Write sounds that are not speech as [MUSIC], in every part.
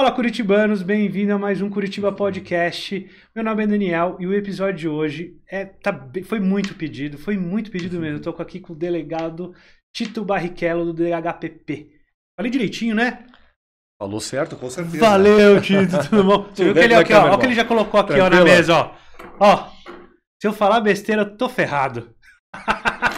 Fala Curitibanos, bem-vindo a mais um Curitiba Podcast. Meu nome é Daniel e o episódio de hoje é, tá, foi muito pedido, foi muito pedido mesmo. Estou aqui com o delegado Tito Barrichello do DHPP. Falei direitinho, né? Falou certo, com certeza. Valeu, Tito, [LAUGHS] tudo bom? Você viu que ele, é aqui, é, ó, ó, que ele já colocou aqui ó, na mesa, ó. Ó, se eu falar besteira, eu tô ferrado. [LAUGHS]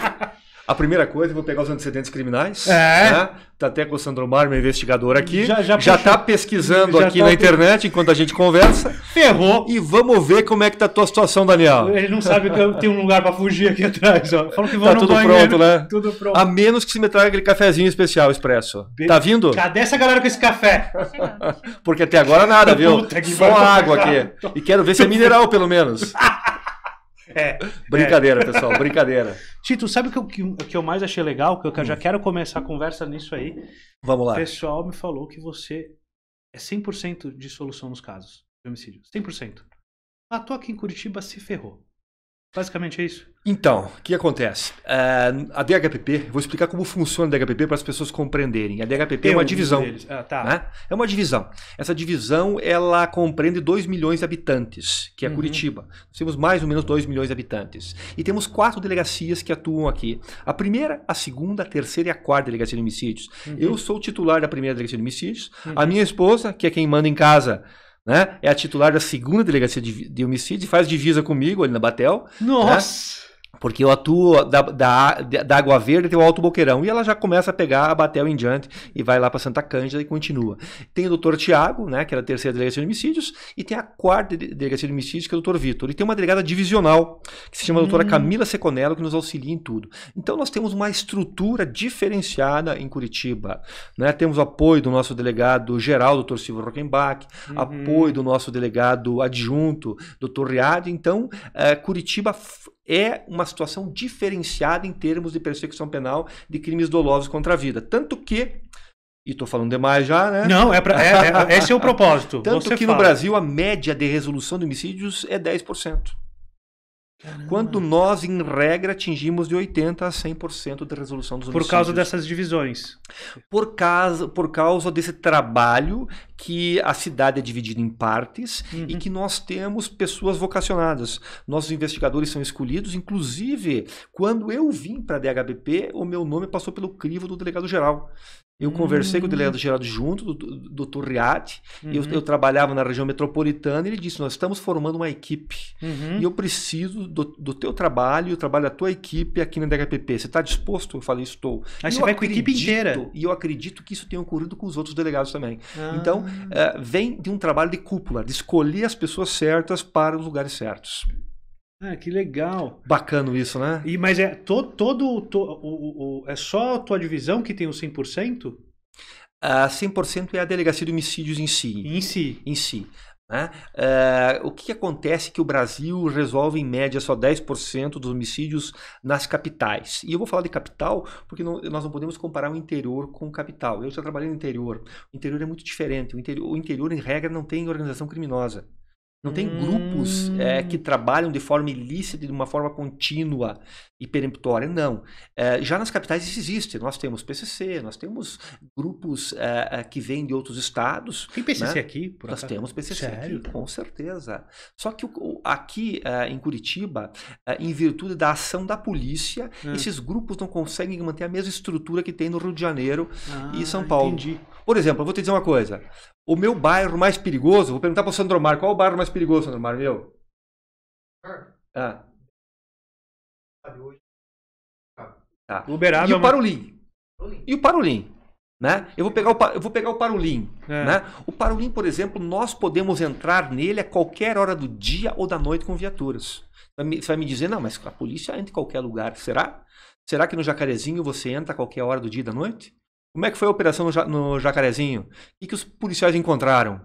A primeira coisa, vou pegar os antecedentes criminais. É. Né? Tá até com o Sandro Mar, meu investigador aqui. Já, já, já tá pesquisando já aqui tá na internet enquanto a gente conversa. Ferrou. E vamos ver como é que tá a tua situação, Daniel. Ele não sabe que eu tenho um lugar para fugir aqui atrás. Ó. que vão tá tudo banheiro, pronto, né? Tudo pronto. A menos que se me traga aquele cafezinho especial expresso. Be... Tá vindo? Cadê essa galera com esse café? Porque até agora nada, [LAUGHS] viu? Puta, Só água aqui. E quero ver se é mineral, pelo menos. [LAUGHS] É, brincadeira, é. pessoal, brincadeira. [LAUGHS] Tito, sabe o que, eu, que eu mais achei legal? Que eu hum. já quero começar a conversa nisso aí. Vamos lá. O pessoal me falou que você é 100% de solução nos casos de homicídio. 100%. Ah, tô aqui em Curitiba, se ferrou. Basicamente é isso. Então, o que acontece? Uh, a DHPP, vou explicar como funciona a DHPP para as pessoas compreenderem. A DHPP é uma divisão. Ah, tá. né? É uma divisão. Essa divisão ela compreende 2 milhões de habitantes, que é uhum. Curitiba. Nós temos mais ou menos 2 milhões de habitantes. E temos quatro delegacias que atuam aqui. A primeira, a segunda, a terceira e a quarta delegacia de homicídios. Uhum. Eu sou titular da primeira delegacia de homicídios. Uhum. A minha esposa, que é quem manda em casa, né? É a titular da segunda delegacia de, de e faz divisa comigo ali na Batel. Né? Nossa! Né? Porque eu atuo da, da, da Água Verde até o Alto Boqueirão. E ela já começa a pegar a Batel em diante e vai lá para Santa Cândida e continua. Tem o doutor Tiago, né, que era é a terceira delegacia de homicídios, e tem a quarta delegacia de homicídios, que é o doutor Vitor. E tem uma delegada divisional, que se chama hum. doutora Camila Seconello, que nos auxilia em tudo. Então nós temos uma estrutura diferenciada em Curitiba. Né? Temos apoio do nosso delegado geral, doutor Silvio Rockenbach, uhum. apoio do nosso delegado adjunto, doutor Riad. Então, é, Curitiba é uma situação diferenciada em termos de persecução penal de crimes dolosos contra a vida. Tanto que, e estou falando demais já, né? Não, é, pra, é, é esse é o propósito. [LAUGHS] Tanto Você que fala. no Brasil a média de resolução de homicídios é 10%. Caramba. Quando nós, em regra, atingimos de 80% a 100% de resolução dos homicídios. Por causa dessas divisões. Por causa, por causa desse trabalho que a cidade é dividida em partes uhum. e que nós temos pessoas vocacionadas. Nossos investigadores são escolhidos, inclusive, quando eu vim para a DHBP, o meu nome passou pelo crivo do delegado-geral. Eu hum. conversei com o delegado hum. Geraldo junto, do doutor Riad. Uhum. Eu, eu, trabalhava na região metropolitana e ele disse: Nós estamos formando uma equipe uhum. e eu preciso do, do teu trabalho e o trabalho da tua equipe aqui na DHPP. Você está disposto? Eu falei: Estou. Aí você vai acredito, com a equipe inteira. E eu acredito que isso tenha ocorrido com os outros delegados também. Ah. Então, eh, vem de um trabalho de cúpula, de escolher as pessoas certas para os lugares certos. Ah, que legal. Bacano isso, né? E, mas é to, todo to, o, o, é só a tua divisão que tem o 100%? Ah, 100% é a delegacia de homicídios em si. Em si. Em si. Né? Ah, o que acontece é que o Brasil resolve em média só 10% dos homicídios nas capitais. E eu vou falar de capital porque não, nós não podemos comparar o interior com o capital. Eu já trabalhei no interior. O interior é muito diferente. O interior, o interior em regra, não tem organização criminosa. Não tem grupos é, que trabalham de forma ilícita, de uma forma contínua e peremptória, não. É, já nas capitais isso existe. Nós temos PCC, nós temos grupos é, que vêm de outros estados. Tem PCC né? aqui? Por nós acaso? temos PCC Sério? aqui, com certeza. Só que aqui em Curitiba, em virtude da ação da polícia, hum. esses grupos não conseguem manter a mesma estrutura que tem no Rio de Janeiro ah, e São Paulo. Entendi. Por exemplo, eu vou te dizer uma coisa o meu bairro mais perigoso, vou perguntar para o Sandro Mar, qual é o bairro mais perigoso, Sandro Mar, meu? Ah. Tá. Uberaba, e o é Parolim. E o Parolim. Né? Eu, vou pegar o, eu vou pegar o Parolim. É. Né? O Parolim, por exemplo, nós podemos entrar nele a qualquer hora do dia ou da noite com viaturas. Você vai me dizer, não, mas a polícia entra em qualquer lugar. Será? Será que no Jacarezinho você entra a qualquer hora do dia e da noite? Como é que foi a operação no, ja no Jacarezinho? O que, que os policiais encontraram?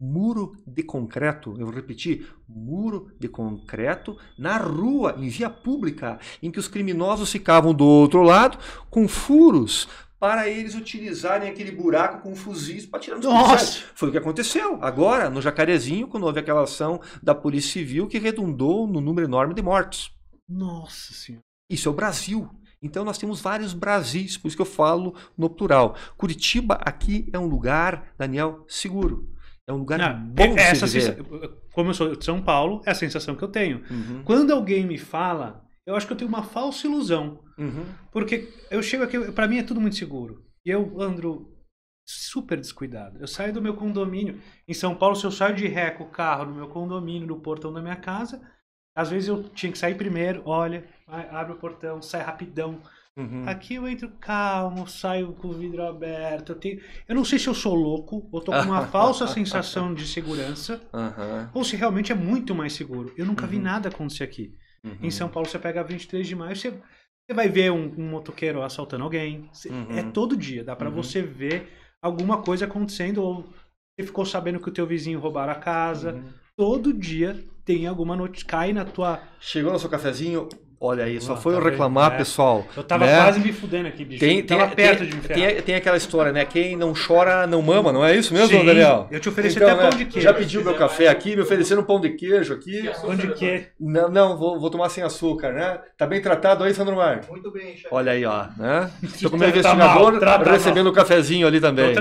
Muro de concreto, eu vou repetir, muro de concreto na rua, em via pública, em que os criminosos ficavam do outro lado com furos para eles utilizarem aquele buraco com fuzis para tirar os Nossa! Foi o que aconteceu agora no Jacarezinho, quando houve aquela ação da Polícia Civil que redundou no número enorme de mortos. Nossa Senhora. Isso é o Brasil. Então nós temos vários Brasis, por isso que eu falo no plural. Curitiba aqui é um lugar, Daniel, seguro. É um lugar bom para é essa se Como eu sou de São Paulo, é a sensação que eu tenho. Uhum. Quando alguém me fala, eu acho que eu tenho uma falsa ilusão. Uhum. Porque eu chego aqui, para mim é tudo muito seguro. E eu, Andro, super descuidado. Eu saio do meu condomínio. Em São Paulo, se eu saio de ré com o carro no meu condomínio, no portão da minha casa, às vezes eu tinha que sair primeiro, olha, abre o portão, sai rapidão. Uhum. Aqui eu entro calmo, saio com o vidro aberto. Eu, tenho... eu não sei se eu sou louco ou tô com uma [LAUGHS] falsa sensação de segurança uhum. ou se realmente é muito mais seguro. Eu nunca uhum. vi nada acontecer aqui. Em uhum. São Paulo, você pega 23 de maio, você, você vai ver um, um motoqueiro assaltando alguém. Você... É uhum. todo dia. Dá para uhum. você ver alguma coisa acontecendo ou você ficou sabendo que o teu vizinho roubaram a casa. Todo dia tem alguma notícia, cai na tua. Chegou no seu cafezinho, Olha aí, só ah, foi tá eu reclamar, bem, é. pessoal. Eu tava né? quase me fudendo aqui, bicho. Tem, tem, perto tem, de me tem, tem aquela história, né? Quem não chora, não mama, não é isso mesmo, Sim, Daniel? Eu te ofereci então, até né? pão é, de queijo. Já pedi o meu café mais... aqui, me ofereceram um pão de queijo aqui. Pão de queijo. Não, não vou, vou, tomar sem açúcar, né? Tá bem tratado aí, Sandro Mar? Muito bem, chefe. Olha aí, ó. Né? [LAUGHS] Tô com meu tá investigador tá mal, recebendo o um cafezinho ali também.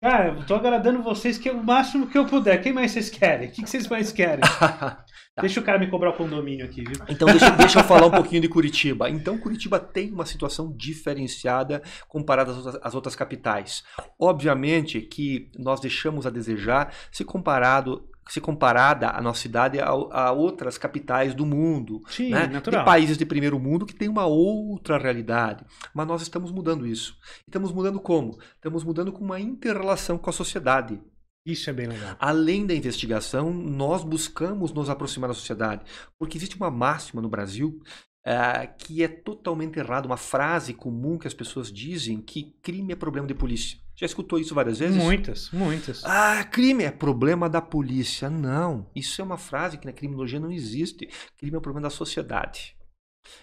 Cara, eu tô agradando vocês que é o máximo que eu puder. Quem mais vocês querem? O que vocês mais querem? [LAUGHS] tá. Deixa o cara me cobrar o condomínio aqui, viu? Então deixa, deixa eu falar um pouquinho de Curitiba. Então Curitiba tem uma situação diferenciada comparada às outras, às outras capitais. Obviamente que nós deixamos a desejar se comparado se comparada a nossa cidade a, a outras capitais do mundo, Sim, né? natural. de países de primeiro mundo que tem uma outra realidade. Mas nós estamos mudando isso. Estamos mudando como? Estamos mudando com uma interrelação com a sociedade. Isso é bem legal. Além da investigação, nós buscamos nos aproximar da sociedade, porque existe uma máxima no Brasil uh, que é totalmente errado, uma frase comum que as pessoas dizem que crime é problema de polícia. Já escutou isso várias vezes? Muitas, muitas. Ah, crime é problema da polícia. Não, isso é uma frase que na criminologia não existe. Crime é problema da sociedade.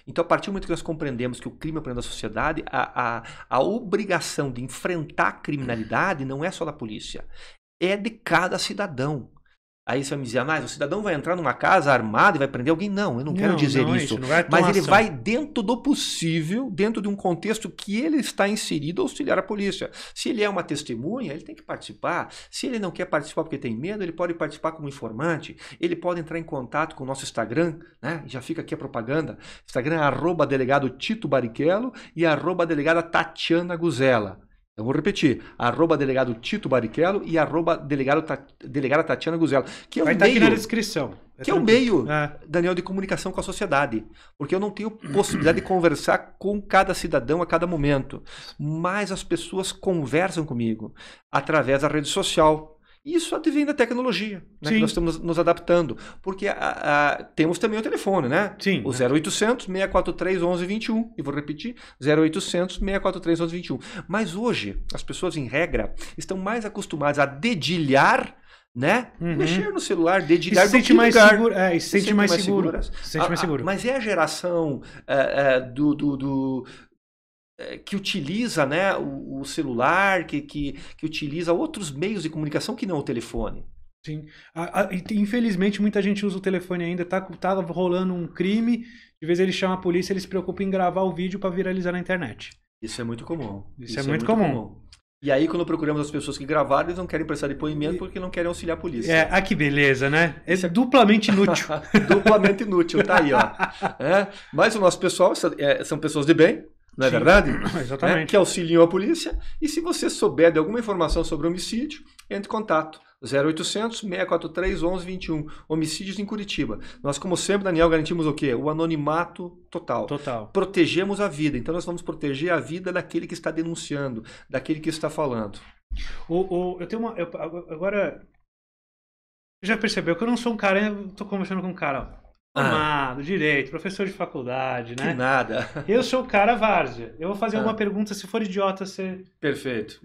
Então, a partir do momento que nós compreendemos que o crime é problema da sociedade, a, a, a obrigação de enfrentar a criminalidade não é só da polícia, é de cada cidadão. Aí você vai me dizer, ah, mas o cidadão vai entrar numa casa armado e vai prender alguém? Não, eu não, não quero dizer não, isso. isso não é mas ele vai, dentro do possível, dentro de um contexto que ele está inserido, auxiliar a polícia. Se ele é uma testemunha, ele tem que participar. Se ele não quer participar porque tem medo, ele pode participar como informante. Ele pode entrar em contato com o nosso Instagram, né? Já fica aqui a propaganda. Instagram é arroba delegado Tito Barichello e arroba delegada Tatiana Guzela. Eu vou repetir, arroba delegado Tito Barichello e arroba delegado Ta, delegada Tatiana Guzello. Que é Vai estar tá meio, aqui na descrição. É que é o meio, é. Daniel, de comunicação com a sociedade. Porque eu não tenho possibilidade de conversar com cada cidadão a cada momento. Mas as pessoas conversam comigo através da rede social, isso advém da tecnologia, né? que nós estamos nos adaptando. Porque a, a, temos também o telefone, né? Sim. O 0800 643 1121. E vou repetir: 0800 643 1121. Mas hoje, as pessoas, em regra, estão mais acostumadas a dedilhar né? Uhum. Mexer no celular, dedilhar, se sentir mais seguro, é, se sente, se sente mais, mais seguro. Se sente mais seguro. mas é a geração é, é, do, do, eh, que utiliza né, o, o celular, que, que, que utiliza outros meios de comunicação que não o telefone. Sim. A, a, infelizmente, muita gente usa o telefone ainda. Tá, tá rolando um crime, de vez ele chama a polícia, ele se preocupa em gravar o vídeo para viralizar na internet. Isso é muito comum. Isso, Isso é, é, muito, muito comum. comum. E aí, quando procuramos as pessoas que gravaram, eles não querem prestar depoimento porque não querem auxiliar a polícia. É, ah, que beleza, né? É, é duplamente inútil. [LAUGHS] duplamente inútil, tá aí, ó. [LAUGHS] É, mas o nosso pessoal é, são pessoas de bem, não é Sim, verdade? [CLEARS THROAT] Né? Exatamente. Que auxiliam a polícia. E se você souber de alguma informação sobre homicídio, entre em contato. 0800 643 1121. Homicídios em Curitiba. Nós, como sempre, Daniel, garantimos o quê? O anonimato total. Total. Protegemos a vida. Então, nós vamos proteger a vida daquele que está denunciando, daquele que está falando. O, o eu tenho uma. Eu, agora. Já percebeu que eu não sou um cara. Eu tô conversando com um cara ah. formado, ah. direito, professor de faculdade, né? Que nada. Eu sou o cara várzea. Eu vou fazer ah. uma pergunta, se for idiota, você. Perfeito.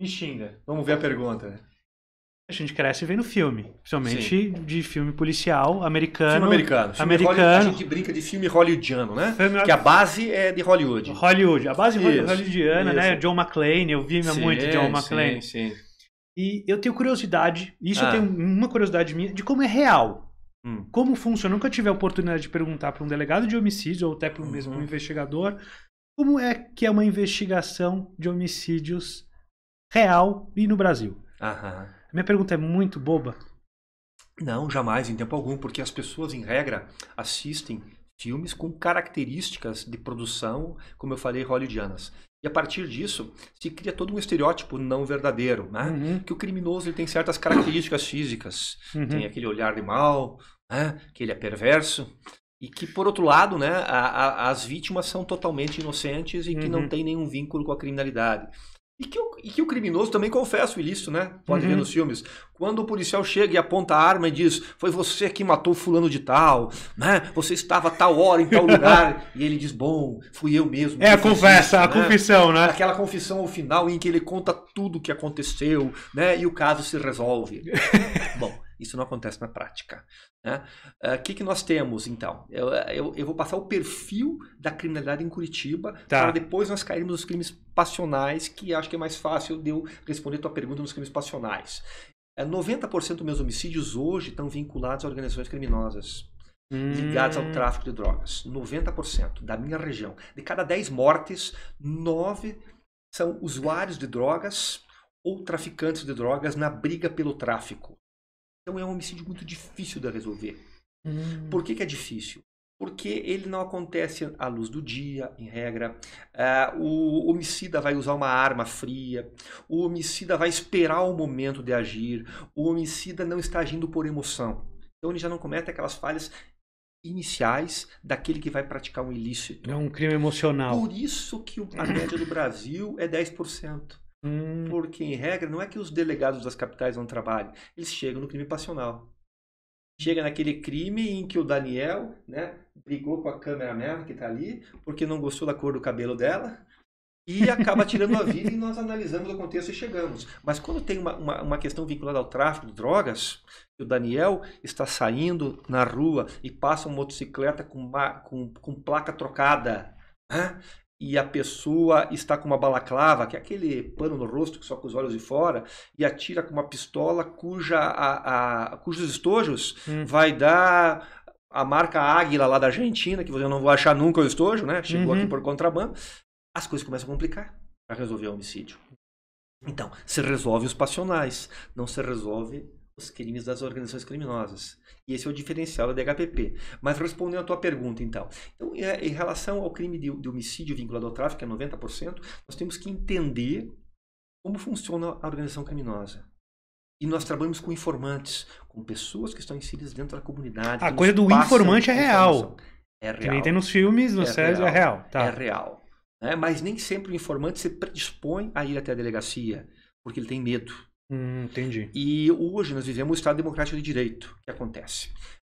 Me xinga. Vamos ver a pergunta. Né? A gente cresce vendo filme, principalmente Sim. de filme policial americano. Filme americano. Filme americano. A gente brinca de filme hollywoodiano, né? Filme... Que a base é de Hollywood. Hollywood, a base isso, hollywoodiana, né? isso. né? John McClane, eu vi sim, muito John McClane. Sim, sim. E eu tenho curiosidade, isso ah. eu tenho uma curiosidade minha, de como é real. Hum. Como funciona? nunca tive a oportunidade de perguntar para um delegado de homicídio ou até para um mesmo uhum. investigador como é que é uma investigação de homicídios real e no Brasil. Uhum. Minha pergunta é muito boba. Não, jamais, em tempo algum, porque as pessoas, em regra, assistem filmes com características de produção, como eu falei, hollywoodianas. E a partir disso, se cria todo um estereótipo não verdadeiro, né? Uhum. Que o criminoso ele tem certas características físicas. Uhum. Tem aquele olhar de mal, né, que ele é perverso, e que, por outro lado, né, a, a, as vítimas são totalmente inocentes e que uhum. não tem nenhum vínculo com a criminalidade. E que, o, e que o criminoso também confessa o ilícito, né? Pode uhum. ver nos filmes. Quando o policial chega e aponta a arma e diz: Foi você que matou fulano de tal, né? Você estava a tal hora, em tal [LAUGHS] lugar. e ele diz: Bom, fui eu mesmo. É a confessa, isso, a né? confissão, né? Aquela confissão ao final em que ele conta tudo o que aconteceu, né? E o caso se resolve. [LAUGHS] Bom. Isso não acontece na prática. O né? uh, que, que nós temos, então? Eu, eu, eu, vou passar o perfil da criminalidade em Curitiba tá. para depois nós cairmos nos crimes passionais, que acho que é mais fácil de eu responder a tua pergunta nos crimes passionais. Uh, 90% dos meus homicídios hoje estão vinculados a organizações criminosas ligados ao hum. tráfico de drogas. 90% da minha região. De cada 10 mortes, 9 são usuários de drogas ou traficantes de drogas na briga pelo tráfico. Então é um homicídio muito difícil de resolver. Hum. Por que, que é difícil? porque ele não acontece à luz do dia, em regra. Uh, o homicida vai usar uma arma fria, o homicida vai esperar o momento de agir, o homicida não está agindo por emoção. Então ele já não comete aquelas falhas iniciais daquele que vai praticar um ilícito. É um crime emocional. Por isso que a média do Brasil é 10%. Hum. Porque, em regra, não é que os delegados das capitais não trabalham, eles chegam no crime passional. Chega naquele crime em que o Daniel né, brigou com a cameraman que está ali, porque não gostou da cor do cabelo dela, e acaba tirando a vida e nós analisamos o contexto e chegamos. Mas quando tem uma, uma, uma, questão vinculada ao tráfico de drogas, o Daniel está saindo na rua e passa uma motocicleta com, uma, com, com placa trocada. Né? e a pessoa está com uma balaclava, que é aquele pano no rosto que só com os olhos de fora, e atira com uma pistola cuja a, a cujos estojos hum. vai dar a marca Águila lá da Argentina, que eu não vou achar nunca o estojo, né? Chegou uhum. aqui por contrabando. As coisas começam a complicar para resolver o homicídio. Então, se resolve os passionais, não se resolve os crimes das organizações criminosas. E esse é o diferencial da DHPP. Mas respondendo à tua pergunta, então. então é, em relação ao crime de, de homicídio vinculado ao tráfico, que é 90%, nós temos que entender como funciona a organização criminosa. E nós trabalhamos com informantes, com pessoas que estão inseridas dentro da comunidade. A coisa do informante é real. É real. Que nem tem nos filmes, no sério é, é real. Tá. É real. Né? Mas nem sempre o informante se predispõe a ir até a delegacia, porque ele tem medo. Hum, entendi. E hoje nós vivemos um Estado democrático de direito. O que acontece?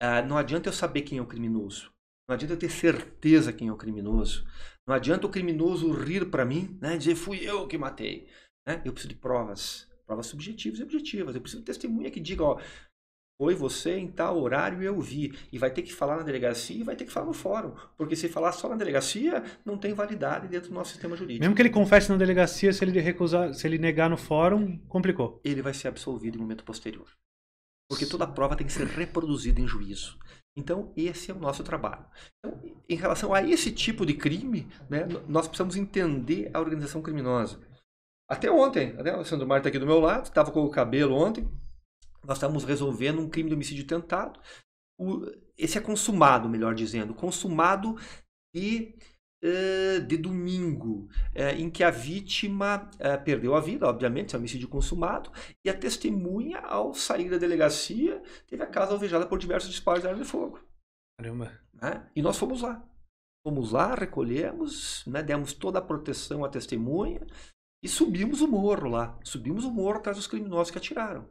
Ah, não adianta eu saber quem é o criminoso. Não adianta eu ter certeza quem é o criminoso. Não adianta o criminoso rir para mim, né? Dizer fui eu que matei. Né? Eu preciso de provas, provas subjetivas e objetivas. Eu preciso de testemunha que diga, ó, Oi, você em tal horário eu vi. E vai ter que falar na delegacia e vai ter que falar no fórum. Porque se falar só na delegacia, não tem validade dentro do nosso sistema jurídico. Mesmo que ele confesse na delegacia, se ele recusar, se ele negar no fórum, complicou. Ele vai ser absolvido em momento posterior. Porque toda prova tem que ser reproduzida em juízo. Então, esse é o nosso trabalho. Então, em relação a esse tipo de crime, né, nós precisamos entender a organização criminosa. Até ontem, né, o Sandro Marta está aqui do meu lado, estava com o cabelo ontem, nós estávamos resolvendo um crime de homicídio tentado. O, esse é consumado, melhor dizendo, consumado de, eh, de domingo, eh, em que a vítima eh, perdeu a vida, obviamente, é um homicídio consumado, e a testemunha, ao sair da delegacia, teve a casa alvejada por diversos disparos de arma de fogo. Caramba. Né? E nós fomos lá. Fomos lá, recolhemos, né, demos toda a proteção à testemunha e subimos o morro lá. Subimos o morro atrás dos criminosos que atiraram.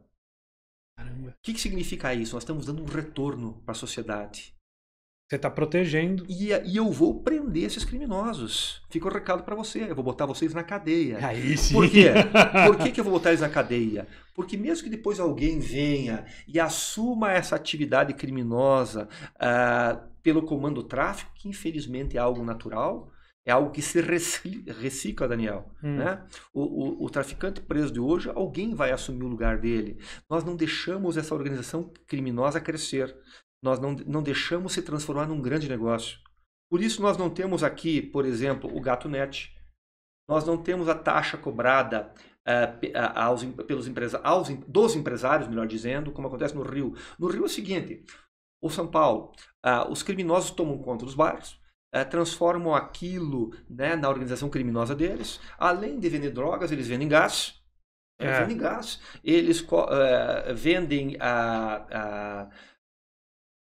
Caramba. O que, que significa isso? Nós estamos dando um retorno para a sociedade. Você está protegendo. E, e, eu vou prender esses criminosos. Fica o recado para você. Eu vou botar vocês na cadeia. Aí sim. Por quê? [LAUGHS] Por que, que eu vou botar eles na cadeia? Porque mesmo que depois alguém venha e assuma essa atividade criminosa uh, pelo comando tráfico, que infelizmente é algo natural, é algo que se recicla, Daniel. Hum. Né? O, o, o, traficante preso de hoje, alguém vai assumir o lugar dele. Nós não deixamos essa organização criminosa crescer. Nós não, não deixamos se transformar num grande negócio. Por isso, nós não temos aqui, por exemplo, o Gato Net. Nós não temos a taxa cobrada uh, aos, pelos empresa, aos, dos empresários, melhor dizendo, como acontece no Rio. No Rio é o seguinte: o São Paulo, uh, os criminosos tomam conta dos bairros, eh, transformam aquilo né, na organização criminosa deles. Além de vender drogas, eles vendem gás. Eles é. vendem gás. Eles uh, vendem a, a,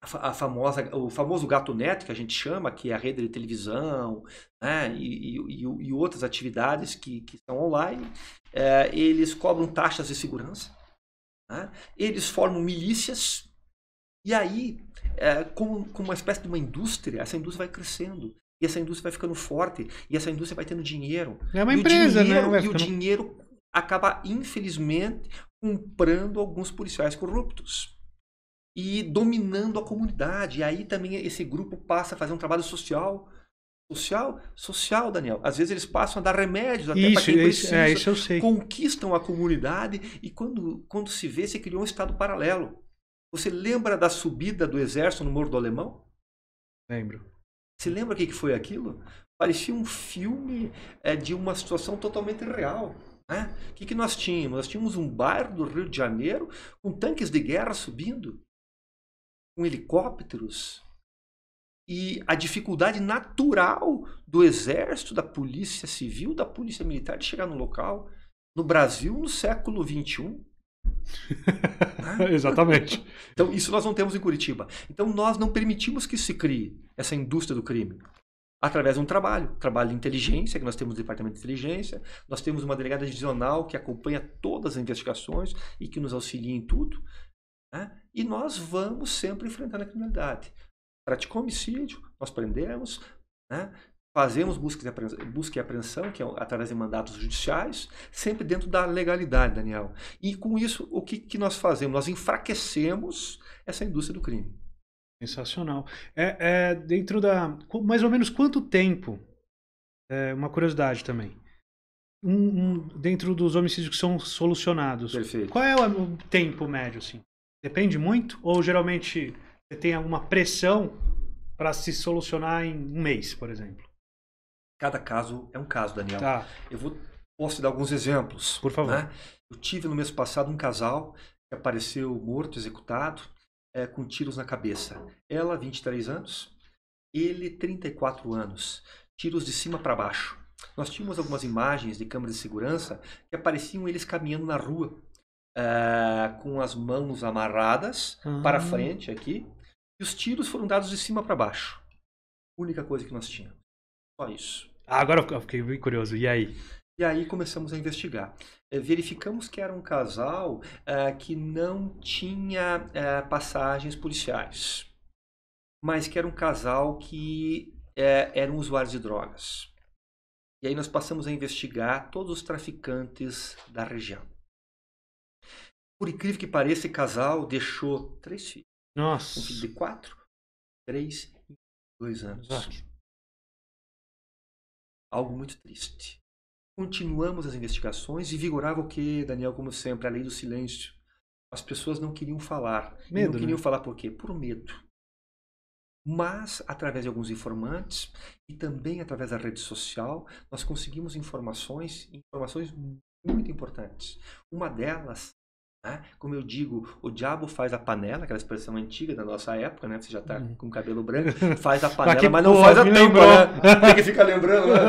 a, famosa, o famoso gato neto, que a gente chama, que é a rede de televisão né, e, e, e, outras atividades que, que estão online. Uh, eles cobram taxas de segurança. Né? Eles formam milícias. E aí é, como, como uma espécie de uma indústria, essa indústria vai crescendo. E essa indústria vai ficando forte, e essa indústria vai tendo dinheiro. É uma e empresa, né, dinheiro, né? E o dinheiro acaba, infelizmente, comprando alguns policiais corruptos e dominando a comunidade. E aí também esse grupo passa a fazer um trabalho social. Social, social, Daniel. Às vezes eles passam a dar remédios até para quem é isso, precisa. É, isso eu sei. Conquistam a comunidade e quando, quando se vê, se criou um estado paralelo. Você lembra da subida do exército no Morro do Alemão? Lembro. Você lembra o que foi aquilo? Parecia um filme é, de uma situação totalmente real. Né? O que, que nós tínhamos? Nós tínhamos um bairro do Rio de Janeiro com tanques de guerra subindo, com helicópteros, e a dificuldade natural do exército, da polícia civil, da polícia militar de chegar no local. No Brasil, no século XXI, né? [LAUGHS] Exatamente. Então, isso nós não temos em Curitiba. Então, nós não permitimos que se crie essa indústria do crime através de um trabalho, trabalho de inteligência, que nós temos o departamento de inteligência, nós temos uma delegada adicional que acompanha todas as investigações e que nos auxilia em tudo, né? e nós vamos sempre enfrentar a criminalidade. Praticou homicídio, nós prendemos, né? fazemos busca e, apreensão, busca e apreensão, que é através de mandatos judiciais, sempre dentro da legalidade, Daniel. E com isso, o que, que nós fazemos? Nós enfraquecemos essa indústria do crime. Sensacional. É, é dentro da. Mais ou menos quanto tempo? É uma curiosidade também. Um, um, dentro dos homicídios que são solucionados. Perfeito. Qual é o tempo médio, assim? Depende muito? Ou geralmente você tem alguma pressão para se solucionar em um mês, por exemplo? Cada caso é um caso, Daniel. Tá. Eu vou, posso te dar alguns exemplos. Por favor. Né? Eu tive no mês passado um casal que apareceu morto, executado, é, com tiros na cabeça. Ela, 23 anos, ele, 34 anos. Tiros de cima para baixo. Nós tínhamos algumas imagens de câmeras de segurança que apareciam eles caminhando na rua, é, com as mãos amarradas uhum. para ah. frente aqui, e os tiros foram dados de cima para baixo. Única coisa que nós tínhamos. Só isso. Ah, agora eu fiquei bem curioso. E aí? E aí começamos a investigar. Eh, verificamos que era um casal uh, que não tinha uh, passagens policiais, mas que era um casal que uh, era um usuário de drogas. E aí nós passamos a investigar todos os traficantes da região. Por incrível que pareça, esse casal deixou três filhos. Nossa. Um filho de quatro, três e dois anos. Nossa. Algo muito triste. Continuamos as investigações e vigorava o que, Daniel, como sempre, a lei do silêncio. As pessoas não queriam falar. Medo, não né? queriam né? falar por quê? Por medo. Mas, através de alguns informantes e também através da rede social, nós conseguimos informações, informações muito importantes. Uma delas né? Como eu digo, o diabo faz a panela, aquela expressão antiga da nossa época, né? Você já está uhum. com cabelo branco, [LAUGHS] faz a panela, que, mas não pô, faz a tampa, né? Tem que ficar lembrando, né?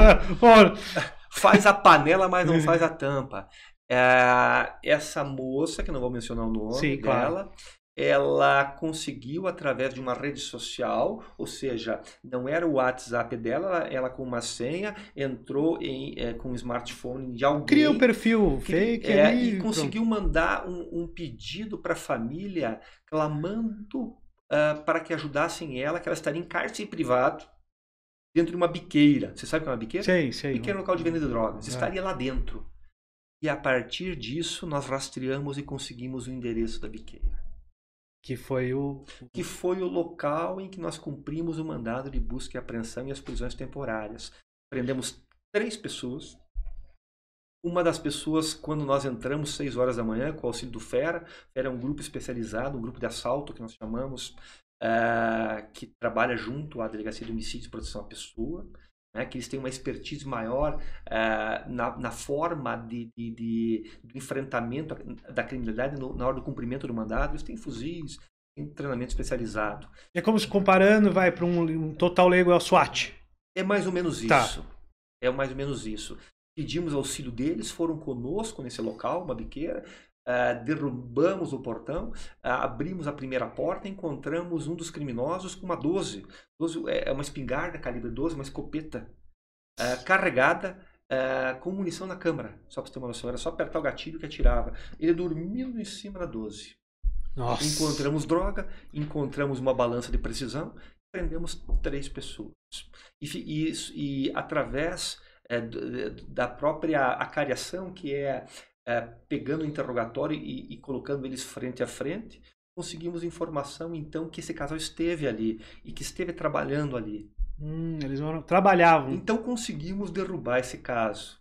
[LAUGHS] faz a panela, mas não [LAUGHS] faz a tampa. É, essa moça, que não vou mencionar o nome Sim, dela, claro ela conseguiu através de uma rede social, ou seja, não era o WhatsApp dela, ela com uma senha entrou em, é, com o um smartphone de alguém. Cria um perfil cri, fake. É, ali, e conseguiu pronto. mandar um, um pedido para a família clamando uh, para que ajudassem ela, que ela estaria em cárcere privado dentro de uma biqueira. Você sabe o que é uma biqueira? Sim, sim. Biqueira é um local de venda de drogas. Ah. Estaria lá dentro. E a partir disso, nós rastreamos e conseguimos o endereço da biqueira. Que foi o. Que foi o local em que nós cumprimos o mandado de busca e apreensão e as prisões temporárias. Prendemos três pessoas. Uma das pessoas, quando nós entramos seis horas da manhã, com o auxílio do FERA, FERA é um grupo especializado, um grupo de assalto que nós chamamos, uh, que trabalha junto à Delegacia de homicídios e Proteção à Pessoa né, que eles têm uma expertise maior uh, na, na, forma de, de, de, enfrentamento da criminalidade no, na hora do cumprimento do mandado, eles têm fuzis, têm treinamento especializado. É como se comparando, vai para um, um, total leigo é o SWAT. É mais ou menos tá. isso. É mais ou menos isso. Pedimos auxílio deles, foram conosco nesse local, uma biqueira, Uh, derrubamos o portão, uh, abrimos a primeira porta, encontramos um dos criminosos com uma 12. 12 é, é uma espingarda calibre 12, uma escopeta uh, carregada com munição na câmara. Só para você ter uma noção, era só apertar o gatilho que atirava. Ele dormindo em cima da 12. Nossa. Encontramos droga, encontramos uma balança de precisão, prendemos três pessoas. E, e, e através é, da própria acariação, que é é, pegando o interrogatório e, e colocando eles frente a frente, conseguimos informação então que esse casal esteve ali e que esteve trabalhando ali. Hum, eles moram, trabalhavam. Então conseguimos derrubar esse caso.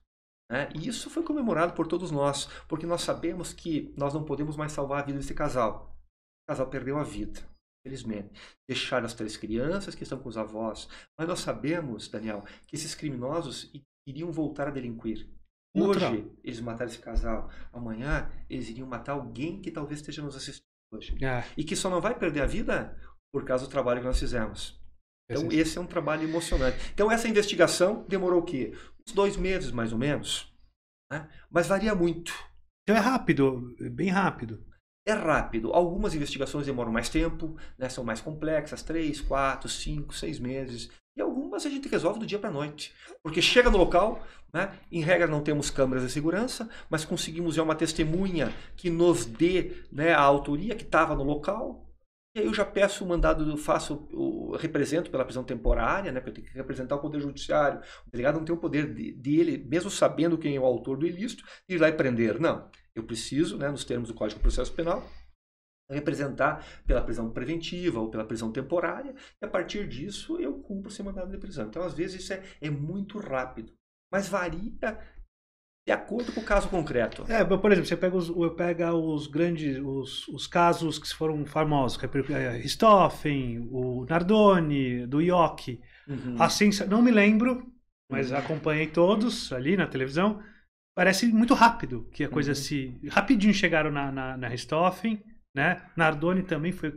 Né? E isso foi comemorado por todos nós, porque nós sabemos que nós não podemos mais salvar a vida desse casal. O casal perdeu a vida, felizmente. Deixaram as três crianças que estão com os avós. Mas nós sabemos, Daniel, que esses criminosos iriam voltar a delinquir. Hoje eles mataram esse casal, amanhã eles iriam matar alguém que talvez esteja nos assistindo hoje. É. E que só não vai perder a vida por causa do trabalho que nós fizemos. Então, é esse é um trabalho emocionante. Então, essa investigação demorou o quê? Uns dois meses, mais ou menos. Né? Mas varia muito. Então, é rápido, bem rápido. É rápido. Algumas investigações demoram mais tempo, né? são mais complexas, três, quatro, cinco, seis meses mas a gente resolve do dia para a noite. Porque chega no local, né? em regra não temos câmeras de segurança, mas conseguimos já uma testemunha que nos dê né, a autoria que estava no local. E aí eu já peço o mandado, faço, represento pela prisão temporária, né, porque eu tenho que representar o Poder Judiciário. O delegado não tem o poder de, dele, mesmo sabendo quem é o autor do ilícito, ir lá e prender. Não, eu preciso, né, nos termos do Código de Processo Penal, representar pela prisão preventiva ou pela prisão temporária, e a partir disso eu cumpro ser mandado de prisão. Então, às vezes, isso é, é muito rápido, mas varia de acordo com o caso concreto. É, por exemplo, você pega os, pega os grandes, os, os casos que foram famosos, é, Ristoffen, é, o Nardoni, do Iocchi, uhum. a sensa, não me lembro, mas uhum. acompanhei todos ali na televisão, parece muito rápido que a coisa uhum. se... Rapidinho chegaram na, na, na Ristoffen, né? Nardoni também foi.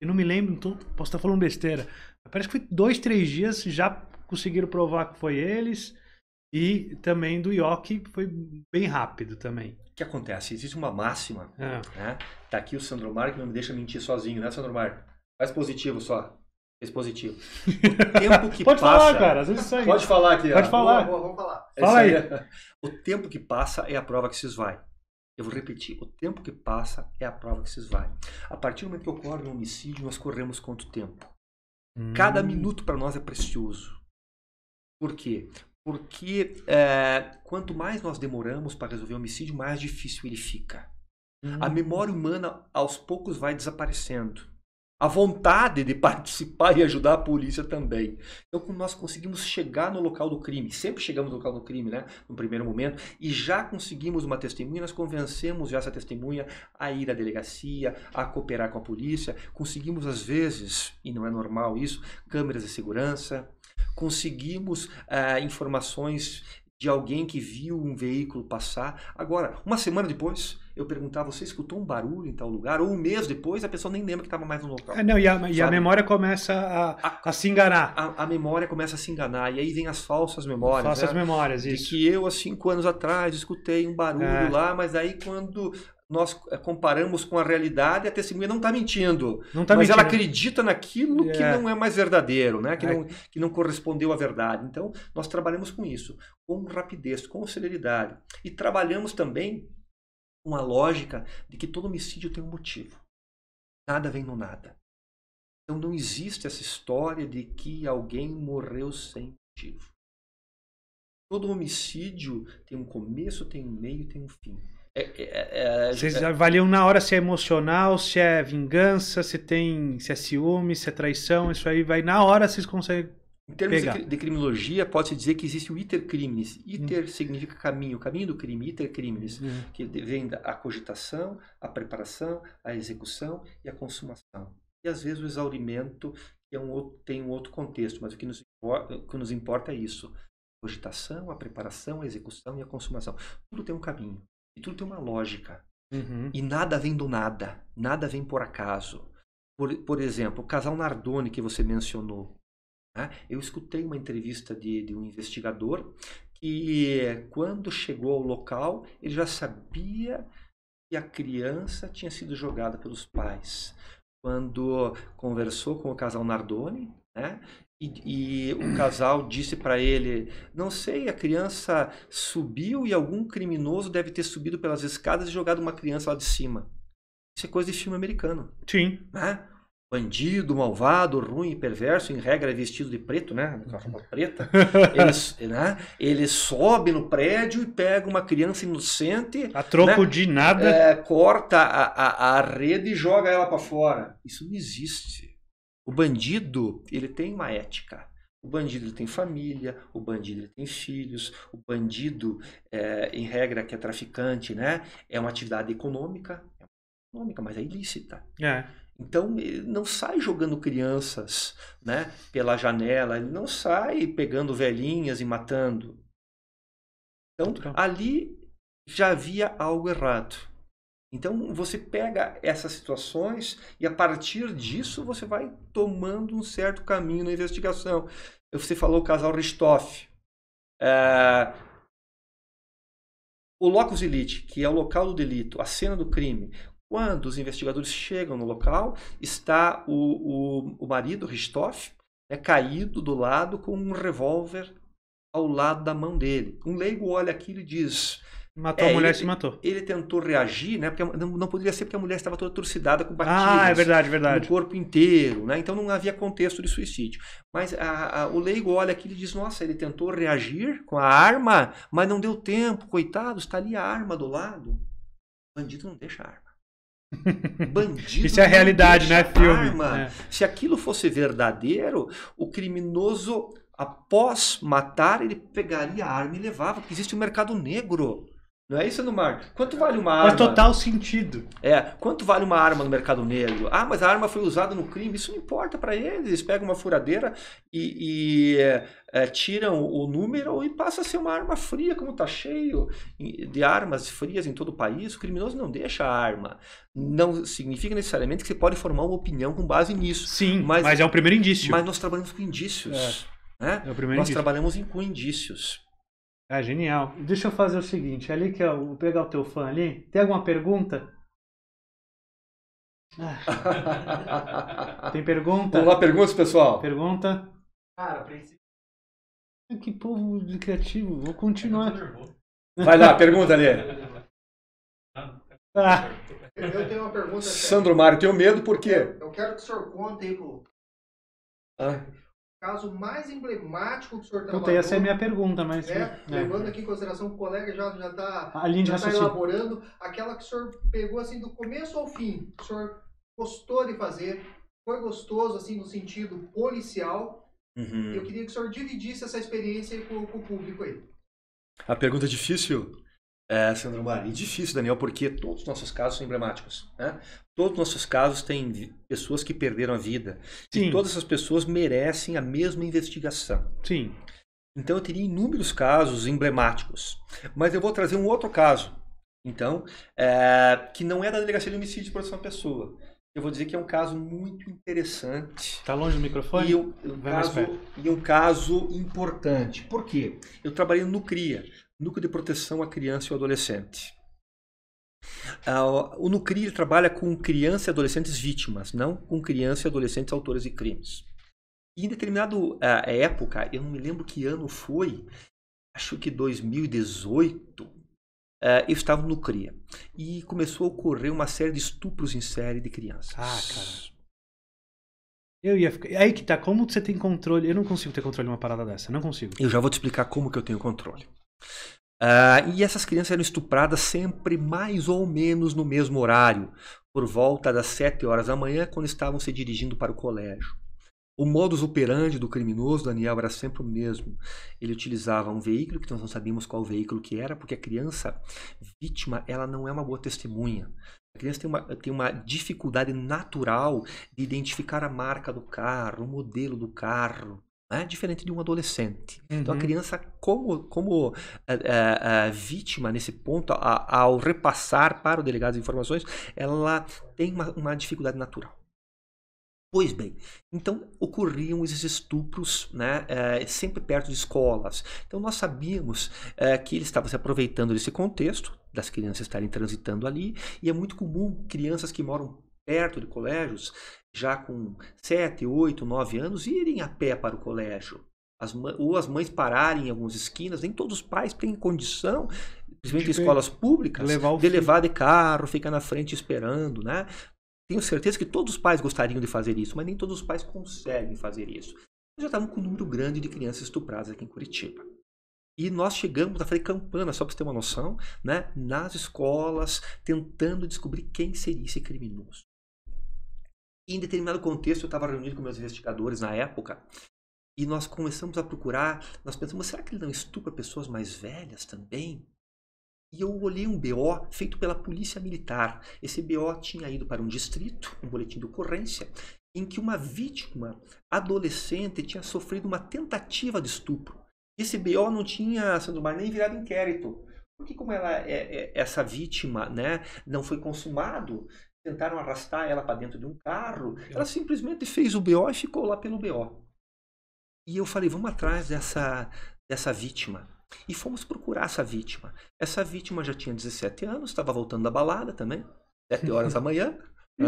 Eu não me lembro, então posso estar falando besteira. Parece que foi dois, três dias já conseguiram provar que foi eles. E também do York foi bem rápido também. O que acontece? Existe uma máxima. É. Né? Tá aqui o Sandro que não me deixa mentir sozinho, né, Sandro Marco? Faz positivo só. Fez positivo. O tempo que pode [LAUGHS] passa. Pode falar, cara. Às vezes sai. Pode falar aqui. Pode ó. falar. vamos falar. Fala aí. aí. [LAUGHS] O tempo que passa é a prova que se esvai. Eu vou repetir, o tempo que passa é a prova que se esvai. A partir do momento que ocorre um homicídio, nós corremos contra o tempo. Hum. Cada minuto para nós é precioso. Por quê? Porque é, quanto mais nós demoramos para resolver o homicídio, mais difícil ele fica. Hum. A memória humana, aos poucos, vai desaparecendo a vontade de participar e ajudar a polícia também. Então, quando nós conseguimos chegar no local do crime, sempre chegamos no local do crime, né, no primeiro momento, e já conseguimos uma testemunha, nós convencemos essa testemunha a ir à delegacia, a cooperar com a polícia, conseguimos às vezes, e não é normal isso, câmeras de segurança, conseguimos eh, informações de alguém que viu um veículo passar. Agora, uma semana depois, eu perguntar, você escutou um barulho em tal lugar? Ou um mês depois, a pessoa nem lembra que estava mais no local. É, não, e a, e a, memória começa a, a, a se enganar. A, a, memória começa a se enganar. E aí vem as falsas memórias. Falsas né? memórias, isso. De que eu, há cinco anos atrás, escutei um barulho é. lá, mas aí quando nós eh, comparamos com a realidade, a testemunha não está mentindo. Não tá mas mentindo. ela acredita naquilo é. que não é mais verdadeiro, né? que, é. não, que não correspondeu à verdade. Então, nós trabalhamos com isso, com rapidez, com celeridade. E trabalhamos também uma lógica de que todo homicídio tem um motivo. Nada vem no nada. Então não existe essa história de que alguém morreu sem motivo. Todo homicídio tem um começo, tem um meio, tem um fim. É, é, é, é, é Vocês é. avaliam na hora se é emocional, se é vingança, se tem, se é ciúme, se é traição, isso aí vai na hora vocês conseguem em termos de, de, criminologia, pode-se dizer que existe o hum. iter criminis. Iter hum. significa caminho, caminho do crime, iter criminis, hum. que vem da cogitação, a preparação, a execução e a consumação. E às vezes o exaurimento é um outro, tem um outro contexto, mas o que nos, o que nos importa é isso. A cogitação, a preparação, a execução e a consumação. Tudo tem um caminho e tudo tem uma lógica. Uhum. E nada vem do nada, nada vem por acaso. Por, por exemplo, o casal Nardoni que você mencionou, né? Eu escutei uma entrevista de, de um investigador que, quando chegou ao local, ele já sabia que a criança tinha sido jogada pelos pais. Quando conversou com o casal Nardoni, né? E, e, o [CLEARS THROAT] casal disse para ele: Não sei, a criança subiu e algum criminoso deve ter subido pelas escadas e jogado uma criança lá de cima. Isso é coisa de filme americano. Sim. Né? bandido, malvado, ruim, perverso, em regra é vestido de preto, né? Com a roupa preta. [LAUGHS] Ele, né? ele sobe no prédio e pega uma criança inocente. A troco né? de nada. É, corta a, a, a rede e joga ela para fora. Isso não existe. O bandido, ele tem uma ética. O bandido ele tem família, o bandido ele tem filhos, o bandido, é, em regra, que é traficante, né? É uma atividade econômica, é econômica, mas é ilícita. É. Então ele não sai jogando crianças né, pela janela, ele não sai pegando velhinhas e matando. Então ali já havia algo errado. Então você pega essas situações e a partir disso você vai tomando um certo caminho na investigação. Você falou o casal Ristoff. É... O locus elite, que é o local do delito, a cena do crime, quando os investigadores chegam no local, está o, o, o marido, Ristoff, é né, caído do lado com um revólver ao lado da mão dele. Um leigo olha aquilo e diz: Matou é, a mulher ele, se matou. Ele tentou reagir, né? Porque não, não poderia ser porque a mulher estava toda torcida com batidas. Ah, é verdade, verdade. No corpo inteiro, né? Então não havia contexto de suicídio. Mas a, a, o leigo olha aqui e diz: Nossa, ele tentou reagir com a arma, mas não deu tempo, coitado, está ali a arma do lado. O bandido não deixa a arma. Bandido. Isso é a realidade, né, filme? É. Se aquilo fosse verdadeiro, o criminoso, após matar, ele pegaria a arma e levava, porque existe o mercado negro. Não é isso, Numar? Quanto vale uma arma? Faz total sentido. É, quanto vale uma arma no mercado negro? Ah, mas a arma foi usada no crime. Isso não importa para eles. Eles pegam uma furadeira e, e é, é, tiram o número e passa a ser uma arma fria, como está cheio de armas frias em todo o país. O criminoso não deixa a arma. Não significa necessariamente que você pode formar uma opinião com base nisso. Sim, mas, mas é o primeiro indício. Mas nós trabalhamos com indícios. É, né? é o primeiro nós indício. trabalhamos em, com indícios. É genial. Deixa eu fazer o seguinte, é ali que eu vou pegar o teu fã ali. Tem alguma pergunta? [LAUGHS] Tem pergunta? Vamos lá, perguntas, pessoal. Pergunta. Cara, princípio. É que povo de criativo. Vou continuar. Vai lá, pergunta ali. Ah. Eu tenho uma pergunta. Sandro Mário, tenho medo por quê? Eu quero que o senhor conte aí pro. Ah caso mais emblemático que o senhor trabalhou. Tá Puta, essa é a minha pergunta, mas... Né? É. Levando aqui em consideração que o colega já está já já tá, tá elaborando, aquela que o senhor pegou assim do começo ao fim, o senhor gostou de fazer, foi gostoso assim no sentido policial. Uhum. Eu queria que o senhor dividisse essa experiência com, com o público aí. A pergunta é difícil? É, Sandro Mari, difícil, Daniel, porque todos os nossos casos são emblemáticos. Né? Todos os nossos casos têm pessoas que perderam a vida. Sim. E todas essas pessoas merecem a mesma investigação. Sim. Então eu teria inúmeros casos emblemáticos. Mas eu vou trazer um outro caso, então, é, que não é da delegacia de homicídio por uma pessoa. Eu vou dizer que é um caso muito interessante. Está longe do microfone? E é um, é um caso, e é um caso importante. Por quê? Eu trabalhei no CRIA. Núcleo de proteção à criança e ao adolescente. Ah, o NUCRI trabalha com crianças e adolescentes vítimas, não com crianças e adolescentes autores de crimes. E em determinada ah, época, eu não me lembro que ano foi, acho que 2018, ah, eu estava no NUCRI E começou a ocorrer uma série de estupros em série de crianças. Ah, cara. Eu ia ficar. Aí que tá, como você tem controle? Eu não consigo ter controle de uma parada dessa, não consigo. Eu já vou te explicar como que eu tenho controle. Uh, e essas crianças eram estupradas sempre mais ou menos no mesmo horário, por volta das 7 horas da manhã, quando estavam se dirigindo para o colégio. O modus operandi do criminoso, Daniel, era sempre o mesmo. Ele utilizava um veículo, que nós não sabíamos qual veículo que era, porque a criança vítima ela não é uma boa testemunha. A criança tem uma, tem uma dificuldade natural de identificar a marca do carro, o modelo do carro né? diferente de um adolescente. Uhum. Então a uhum. criança, como, como eh, eh, eh, vítima nesse ponto, ao repassar para o delegado as informações, ela tem uma, uma dificuldade natural. Pois bem, então ocorriam esses estupros né, é, sempre perto de escolas. Então nós sabíamos é, que eles estavam se aproveitando desse contexto, das crianças estarem transitando ali, e é muito comum crianças que moram perto de colégios já com 7, 8, 9 anos, irem a pé para o colégio. As, ou as mães pararem em algumas esquinas, nem todos os pais têm condição, principalmente em escolas públicas, levar de levar de carro, ficar na frente esperando, né? Tenho certeza que todos os pais gostariam de fazer isso, mas nem todos os pais conseguem fazer isso. Nós já estávamos com um número grande de crianças estupradas aqui em Curitiba. E nós chegamos a fazer campana, só para você ter uma noção, né? nas escolas, tentando descobrir quem seria esse criminoso. E em determinado contexto, eu estava reunido com meus investigadores na época, e nós começamos a procurar, nós pensamos, será que ele não estupra pessoas mais velhas também? E eu olhei um BO feito pela polícia militar. Esse BO tinha ido para um distrito, um boletim de ocorrência, em que uma vítima adolescente tinha sofrido uma tentativa de estupro. Esse BO não tinha, sendo mais, nem virado inquérito. Porque como ela é, é, essa vítima né, não foi consumado, tentaram arrastar ela para dentro de um carro. Ela simplesmente fez o BO e ficou lá pelo BO. E eu falei, vamos atrás dessa, dessa vítima. E fomos procurar essa vítima. Essa vítima já tinha 17 anos, estava voltando da balada também, 7 horas da manhã. [LAUGHS] né?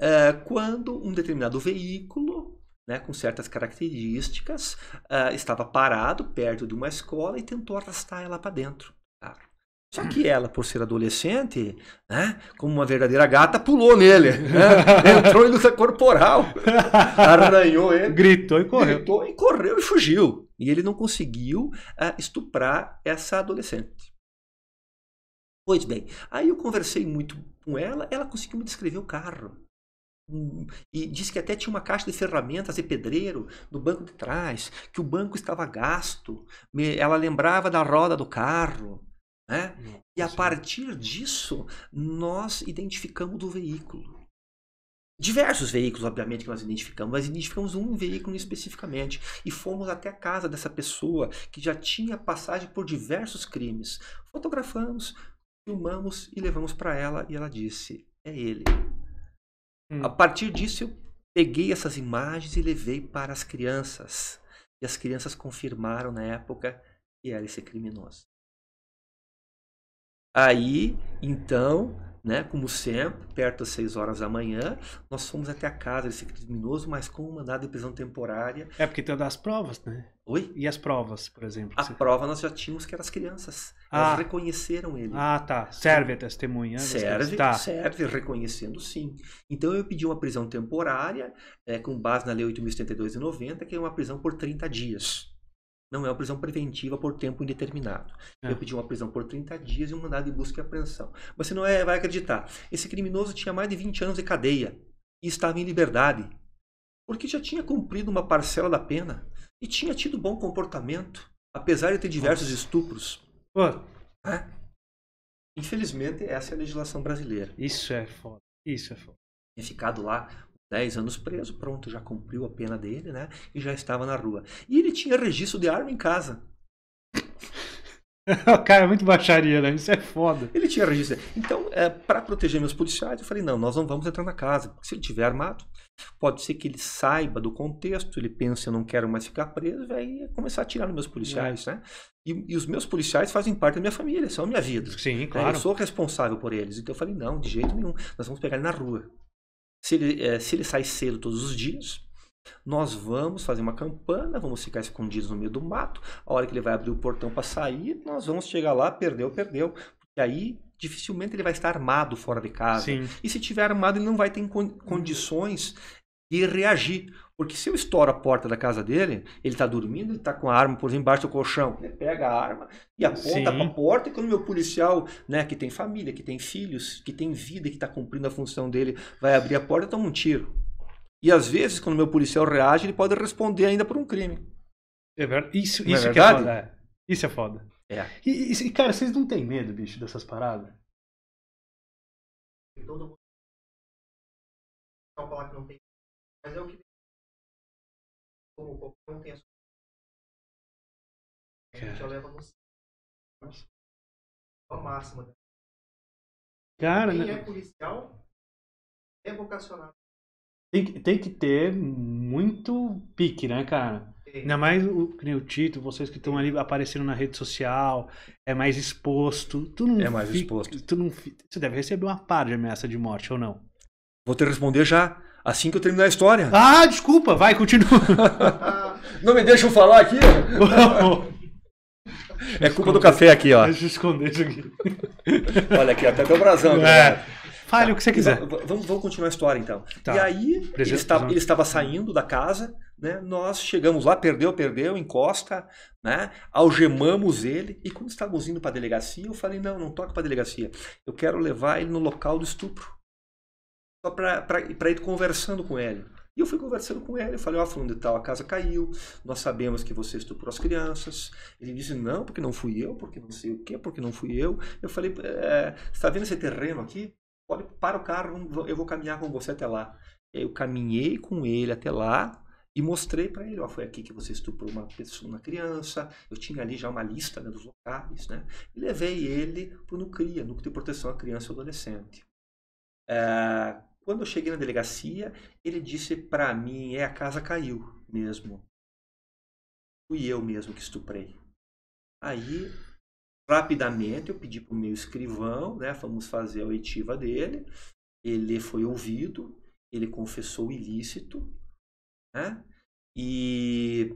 é, quando um determinado veículo, né, com certas características, uh, estava parado perto de uma escola e tentou arrastar ela para dentro do carro. Só que ela, por ser adolescente, né, como uma verdadeira gata, pulou nele. Né? [LAUGHS] Entrou em luta corporal, arranhou ele. Gritou e correu. Gritou e correu e fugiu. E ele não conseguiu uh, estuprar essa adolescente. Pois bem, aí eu conversei muito com ela, ela conseguiu me descrever o carro. Hum, e disse que até tinha uma caixa de ferramentas e pedreiro no banco de trás, que o banco estava gasto. Ela lembrava da roda do carro. Né? E a partir disso, nós identificamos o veículo. Diversos veículos, obviamente, que nós identificamos, mas identificamos um veículo especificamente e fomos até a casa dessa pessoa que já tinha passagem por diversos crimes. Fotografamos, filmamos e levamos para ela e ela disse: É ele. Hum. A partir disso, eu peguei essas imagens e levei para as crianças. E as crianças confirmaram na época que era esse criminoso. Aí, então, né, como sempre, perto das 6 horas da manhã, nós fomos até a casa desse criminoso, mas com um mandado de prisão temporária. É porque tem das provas, né? Oi? E as provas, por exemplo? A prova nós já tínhamos que eram as crianças. Ah. Elas reconheceram ele. Ah, tá. Serve a testemunha. Serve, tá. serve, reconhecendo sim. Então eu pedi uma prisão temporária, é, com base na Lei 8.072 de 90, que é uma prisão por 30 dias não é uma prisão preventiva por tempo indeterminado. É. Eu pedi uma prisão por 30 dias e um mandado de busca e apreensão. Você não é, vai acreditar. Esse criminoso tinha mais de 20 anos de cadeia e estava em liberdade. Porque já tinha cumprido uma parcela da pena e tinha tido bom comportamento, apesar de ter diversos Nossa. estupros. É. Infelizmente, essa é a legislação brasileira. Isso é foda. Isso é foda. Tinha ficado lá 10 anos preso, pronto, já cumpriu a pena dele, né? E já estava na rua. E ele tinha registro de arma em casa. [LAUGHS] O cara é muito baixaria, né? Isso é foda. Ele tinha registro. Então, é, para proteger meus policiais, eu falei: não, nós não vamos entrar na casa. Porque se ele tiver armado, pode ser que ele saiba do contexto, ele pense, eu não quero mais ficar preso, e aí começar a tirar nos meus policiais, é. né? E, e, os meus policiais fazem parte da minha família, são a minha vida. Sim, claro. É, eu sou responsável por eles. Então, eu falei: não, de jeito nenhum, nós vamos pegar ele na rua. Se ele, é, se ele sai cedo todos os dias, nós vamos fazer uma campana, vamos ficar escondidos no meio do mato. A hora que ele vai abrir o portão para sair, nós vamos chegar lá, perdeu, perdeu. E aí dificilmente ele vai estar armado fora de casa. Sim. E se tiver armado, ele não vai ter condições de reagir. Porque se eu estouro a porta da casa dele, ele está dormindo, ele está com a arma por embaixo do colchão. Ele né, pega a arma e aponta para a porta, e quando o meu policial, né, que tem família, que tem filhos, que tem vida, que está cumprindo a função dele, vai abrir a porta, toma um tiro. E às vezes, quando o meu policial reage, ele pode responder ainda por um crime. É verdade. Isso, é isso é, verdade? é foda. É. Isso é foda. É. E, e, cara, vocês não têm medo, bicho, dessas paradas? Todo então, mundo. Não falar que não tem. Mas é o que como qualquer um tem a sua. gente Já leva você. A máxima. Cara, Quem né? é policial é vocacionado. Tem que, tem que ter muito pique, né, cara? Ainda mais o, o Tito, vocês que estão ali aparecendo na rede social, é mais exposto. Tu não é mais fica, exposto. Tu não, você deve receber uma par de ameaça de morte, ou não? Vou te responder já assim que eu terminar a história. Ah, desculpa, vai, continua. [LAUGHS] Não me deixam falar aqui? é culpa do café aqui, ó. Deixa eu esconder isso aqui. Olha aqui, tá até o brasão. É. Fale tá. o que você tá, quiser. vamos, vamos, continuar a história então. Tá. E aí, ele estava, ele estava, saindo da casa, né? nós chegamos lá, perdeu, perdeu, encosta, né? algemamos ele. E quando estávamos indo para a delegacia, eu falei: não, não toca para a delegacia. Eu quero levar ele no local do estupro para ir conversando com ele. E eu fui conversando com ele, eu falei, ó, oh, fulano de tal, a casa caiu, nós sabemos que você estuprou as crianças. Ele disse, não, porque não fui eu, porque não sei o quê, porque não fui eu. Eu falei, é, está vendo esse terreno aqui? Pode, para o carro, eu vou caminhar com você até lá. Eu caminhei com ele até lá e mostrei para ele, ó, oh, foi aqui que você estuprou uma pessoa, uma criança, eu tinha ali já uma lista né, dos locais, né? E levei ele para o NUCRIA, Núcleo de Proteção à Criança e Adolescente. Ah, quando eu cheguei na delegacia, ele disse para mim: é a casa caiu mesmo. Fui eu mesmo que estuprei. Aí, rapidamente, eu pedi para o meu escrivão, né? Fomos fazer a oitiva dele. Ele foi ouvido, ele confessou o ilícito, né? E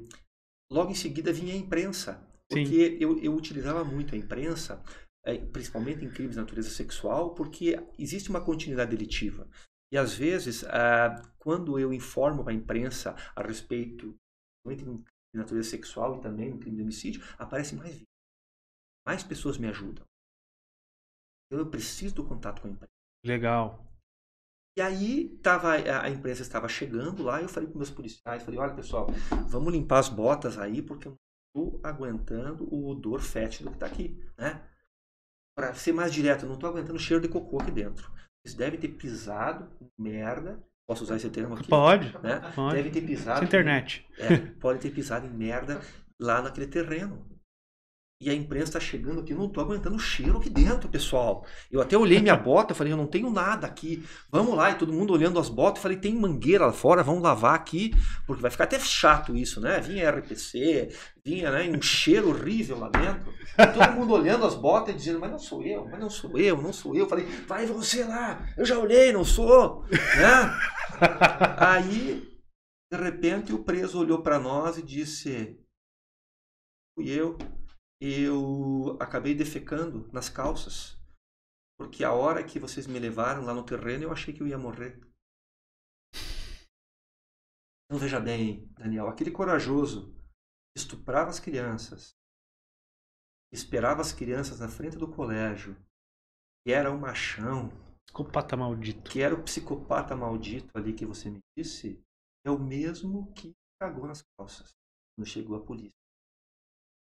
logo em seguida vinha a imprensa, porque eu, eu utilizava muito a imprensa é, principalmente em crimes de natureza sexual, porque existe uma continuidade delitiva. E às vezes, ah, quando eu informo a imprensa a respeito de um crime de natureza sexual e também um crime de homicídio, aparece mais Mais pessoas me ajudam. Então eu preciso do contato com a imprensa. Legal. E aí tava, a imprensa estava chegando lá e eu falei para meus policiais, falei, olha pessoal, vamos limpar as botas aí porque eu não estou aguentando o odor fétido que está aqui, né? para ser mais direto, não estou aguentando o cheiro de cocô aqui dentro. Eles devem ter pisado merda. Posso usar esse termo aqui? Pode. Né? pode. ter é pisado. Essa internet. É, ter pisado em merda lá naquele terreno. E a imprensa está chegando aqui, não estou aguentando o cheiro aqui dentro, pessoal. Eu até olhei minha bota, falei, eu não tenho nada aqui. Vamos lá, e todo mundo olhando as botas, falei, tem mangueira lá fora, vamos lavar aqui, porque vai ficar até chato isso, né? Vinha RPC, vinha né, um cheiro horrível lá dentro. todo mundo olhando as botas e dizendo, mas não sou eu, mas não sou eu, não sou eu. Falei, vai você lá, eu já olhei, não sou, né? Aí, de repente, o preso olhou para nós e disse, fui eu eu acabei defecando nas calças, porque a hora que vocês me levaram lá no terreno eu achei que eu ia morrer. Não veja bem, Daniel, aquele corajoso estuprava as crianças, esperava as crianças na frente do colégio, que era o um machão. Psicopata maldito. Que era o psicopata maldito ali que você me disse, é o mesmo que cagou nas calças quando chegou a polícia.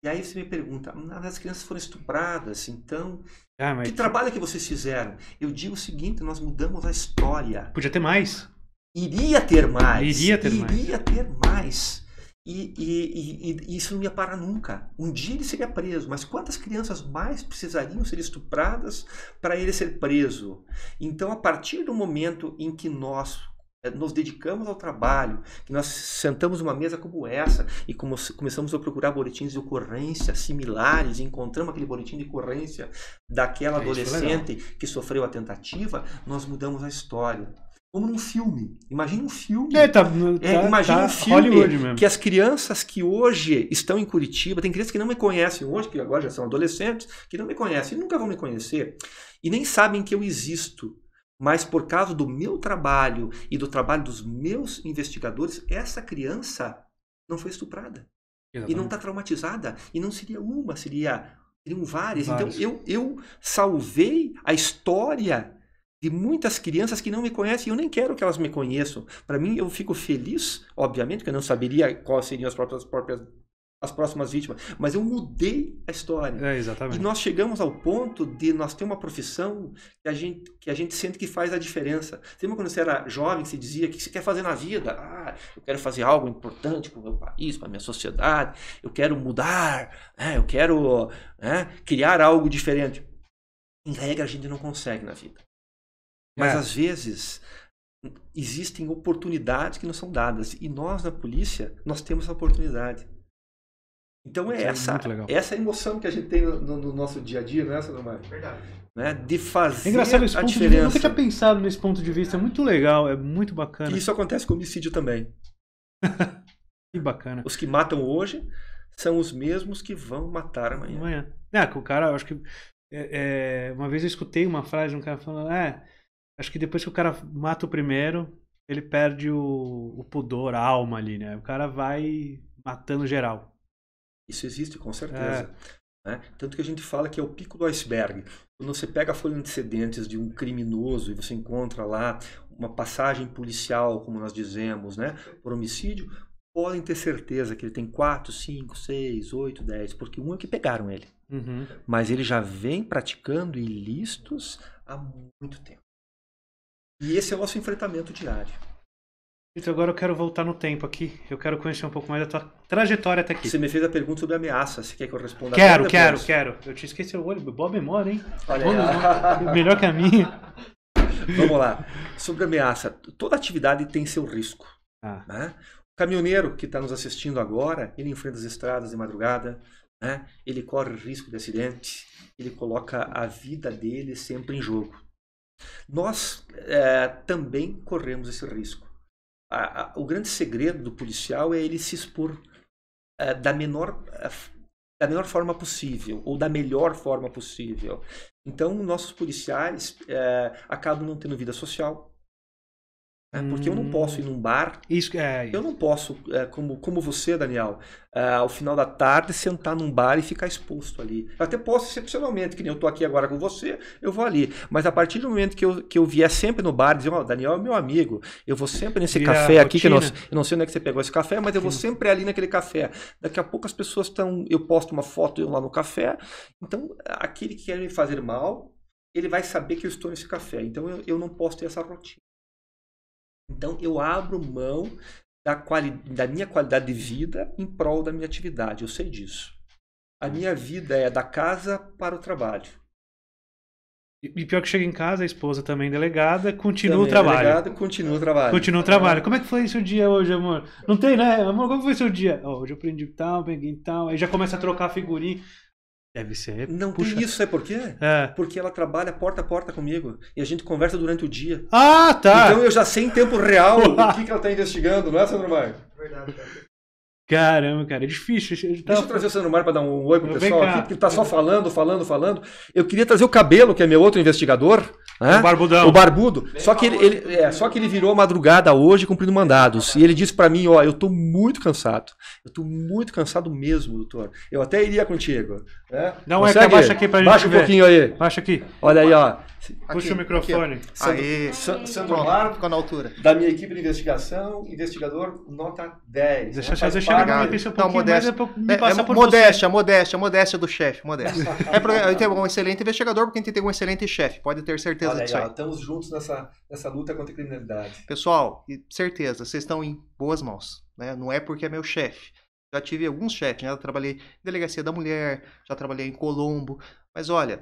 E aí você me pergunta, ah, as crianças foram estupradas, então. Ah, mas... Que trabalho que vocês fizeram? Eu digo o seguinte, nós mudamos a história. Podia ter mais. Iria ter mais. Iria ter iria mais. Iria ter mais. E, e, e, e, isso não ia parar nunca. Um dia ele seria preso, mas quantas crianças mais precisariam ser estupradas para ele ser preso? Então, a partir do momento em que nós é, nos dedicamos ao trabalho, que nós sentamos uma mesa como essa e começamos a procurar boletins de ocorrência similares, e encontramos aquele boletim de ocorrência daquela é adolescente que sofreu a tentativa, nós mudamos a história. Como num filme. Imagina um filme. É, tá, é, tá, imagina tá um filme que as crianças que hoje estão em Curitiba, tem crianças que não me conhecem hoje, que agora já são adolescentes, que não me conhecem, nunca vão me conhecer, e nem sabem que eu existo mas por causa do meu trabalho e do trabalho dos meus investigadores, essa criança não foi estuprada. Exatamente. E não está traumatizada. E não seria uma, seria, seriam várias. Então eu, eu salvei a história de muitas crianças que não me conhecem. Eu nem quero que elas me conheçam. Para mim, eu fico feliz, obviamente, que eu não saberia quais seriam as próprias, próprias as próximas vítimas. Mas eu mudei a história. É, exatamente. E nós chegamos ao ponto de nós ter uma profissão que a gente, que a gente sente que faz a diferença. Você lembra quando você era jovem, que se dizia, o que você quer fazer na vida? Ah, eu quero fazer algo importante para o meu país, para a minha sociedade, eu quero mudar, né? eu quero né? criar algo diferente. Em regra, a gente não consegue na vida. Mas é. às vezes existem oportunidades que não são dadas. E nós, na polícia, nós temos essa oportunidade. Então é, é essa, essa emoção que a gente tem no, no nosso dia a dia, não é essa, Verdade. Né? De fazer é engraçado esse a ponto diferença. De, eu nunca tinha pensado nesse ponto de vista, é muito legal, é muito bacana. E isso acontece com homicídio também. [LAUGHS] que bacana. Os que matam hoje são os mesmos que vão matar amanhã. Amanhã. É, que o cara, acho que. É, é, uma vez eu escutei uma frase de um cara falando: é, acho que depois que o cara mata o primeiro, ele perde o, o pudor, a alma ali, né? O cara vai matando geral. Isso existe, com certeza. É. Né? Tanto que a gente fala que é o pico do iceberg. Quando você pega a folha de antecedentes de um criminoso e você encontra lá uma passagem policial, como nós dizemos, né, por homicídio, podem ter certeza que ele tem 4, 5, 6, 8, 10, porque um é que pegaram ele. Uhum. Mas ele já vem praticando ilícitos há muito tempo. E esse é o nosso enfrentamento diário. Então agora eu quero voltar no tempo aqui. Eu quero conhecer um pouco mais da tua trajetória até aqui. Você me fez a pergunta sobre ameaça. Você quer que eu responda Quero, quero, quero. Eu te esqueci o olho. Boa memória, hein? Olha Boa Melhor que a minha. [LAUGHS] Vamos lá. Sobre ameaça. Toda atividade tem seu risco. Ah. Né? O caminhoneiro que está nos assistindo agora, ele enfrenta as estradas de madrugada, né? ele corre risco de acidente, ele coloca a vida dele sempre em jogo. Nós é, também corremos esse risco a, a, o grande segredo do policial é ele se expor a, é, da menor é, da melhor forma possível ou da melhor forma possível. Então, nossos policiais é, acabam não tendo vida social, é, porque hum. eu não hum. posso ir num bar. Isso, é, isso. Eu não posso, é, como, como você, Daniel, é, ao final da tarde sentar num bar e ficar exposto ali. Eu até posso excepcionalmente, que nem eu estou aqui agora com você, eu vou ali. Mas a partir do momento que eu, que eu vier sempre no bar, dizer, ó, oh, Daniel é meu amigo, eu vou sempre nesse Vira café aqui, que eu não, eu não, sei onde é que você pegou esse café, mas eu vou sempre ali naquele café. Daqui a pouco as pessoas estão. Eu posto uma foto eu lá no café. Então, aquele que quer me fazer mal, ele vai saber que eu estou nesse café. Então eu, eu não posso ter essa rotina. Então eu abro mão da, quali da minha qualidade de vida em prol da minha atividade, eu sei disso. A uhum. minha vida é da casa para o trabalho. E pior que chega em casa, a esposa também é delegada, continua também o é trabalho. Delegada, continua o trabalho. Continua o trabalho. É. Como é que foi seu dia hoje, amor? Não tem, né? Amor, como foi seu dia? Oh, hoje eu aprendi tal, peguei tal. Aí já começa a trocar figurinha. Deve ser. Não Puxa. tem isso, sabe por quê? É. Porque ela trabalha porta a porta comigo. E a gente conversa durante o dia. Ah, tá. Então eu já sei em tempo real o que, que ela está investigando, não é, Sandro Maio? Verdade, cara. Caramba, cara, é difícil. Eu tava... Deixa eu trazer o Sandro Mário para dar um oi pro pessoal aqui, porque ele tá só falando, falando, falando. Eu queria trazer o cabelo, que é meu outro investigador. Né? O barbudão. O barbudo. só que ele, ele, é, só que ele virou madrugada hoje cumprindo mandados. E ele disse para mim, ó, eu tô muito cansado. Eu tô muito cansado mesmo, doutor. Eu até iria contigo. Né? Não Consegue? é que abaixa aqui pra gente Baixa um ver. pouquinho aí. Baixa aqui. Olha aí, ó. Puxa aqui, o microfone. Aí, Sandro, Sandro, com a altura. Da minha equipe de investigação, investigador nota 10. Deixa, eu deixa um pouquinho, modéstia, é, é, é, por modéstia, você. modéstia, modéstia do chefe, modéstia. é, [LAUGHS] um excelente investigador porque a gente tem um excelente chefe, pode ter certeza Olha disso aí. estamos juntos nessa, nessa luta contra a criminalidade. Pessoal, certeza, vocês estão em boas mãos. Né? Não é porque é meu chefe. Já tive alguns chefes, já né? trabalhei em Delegacia da Mulher, já trabalhei em Colombo. Mas olha,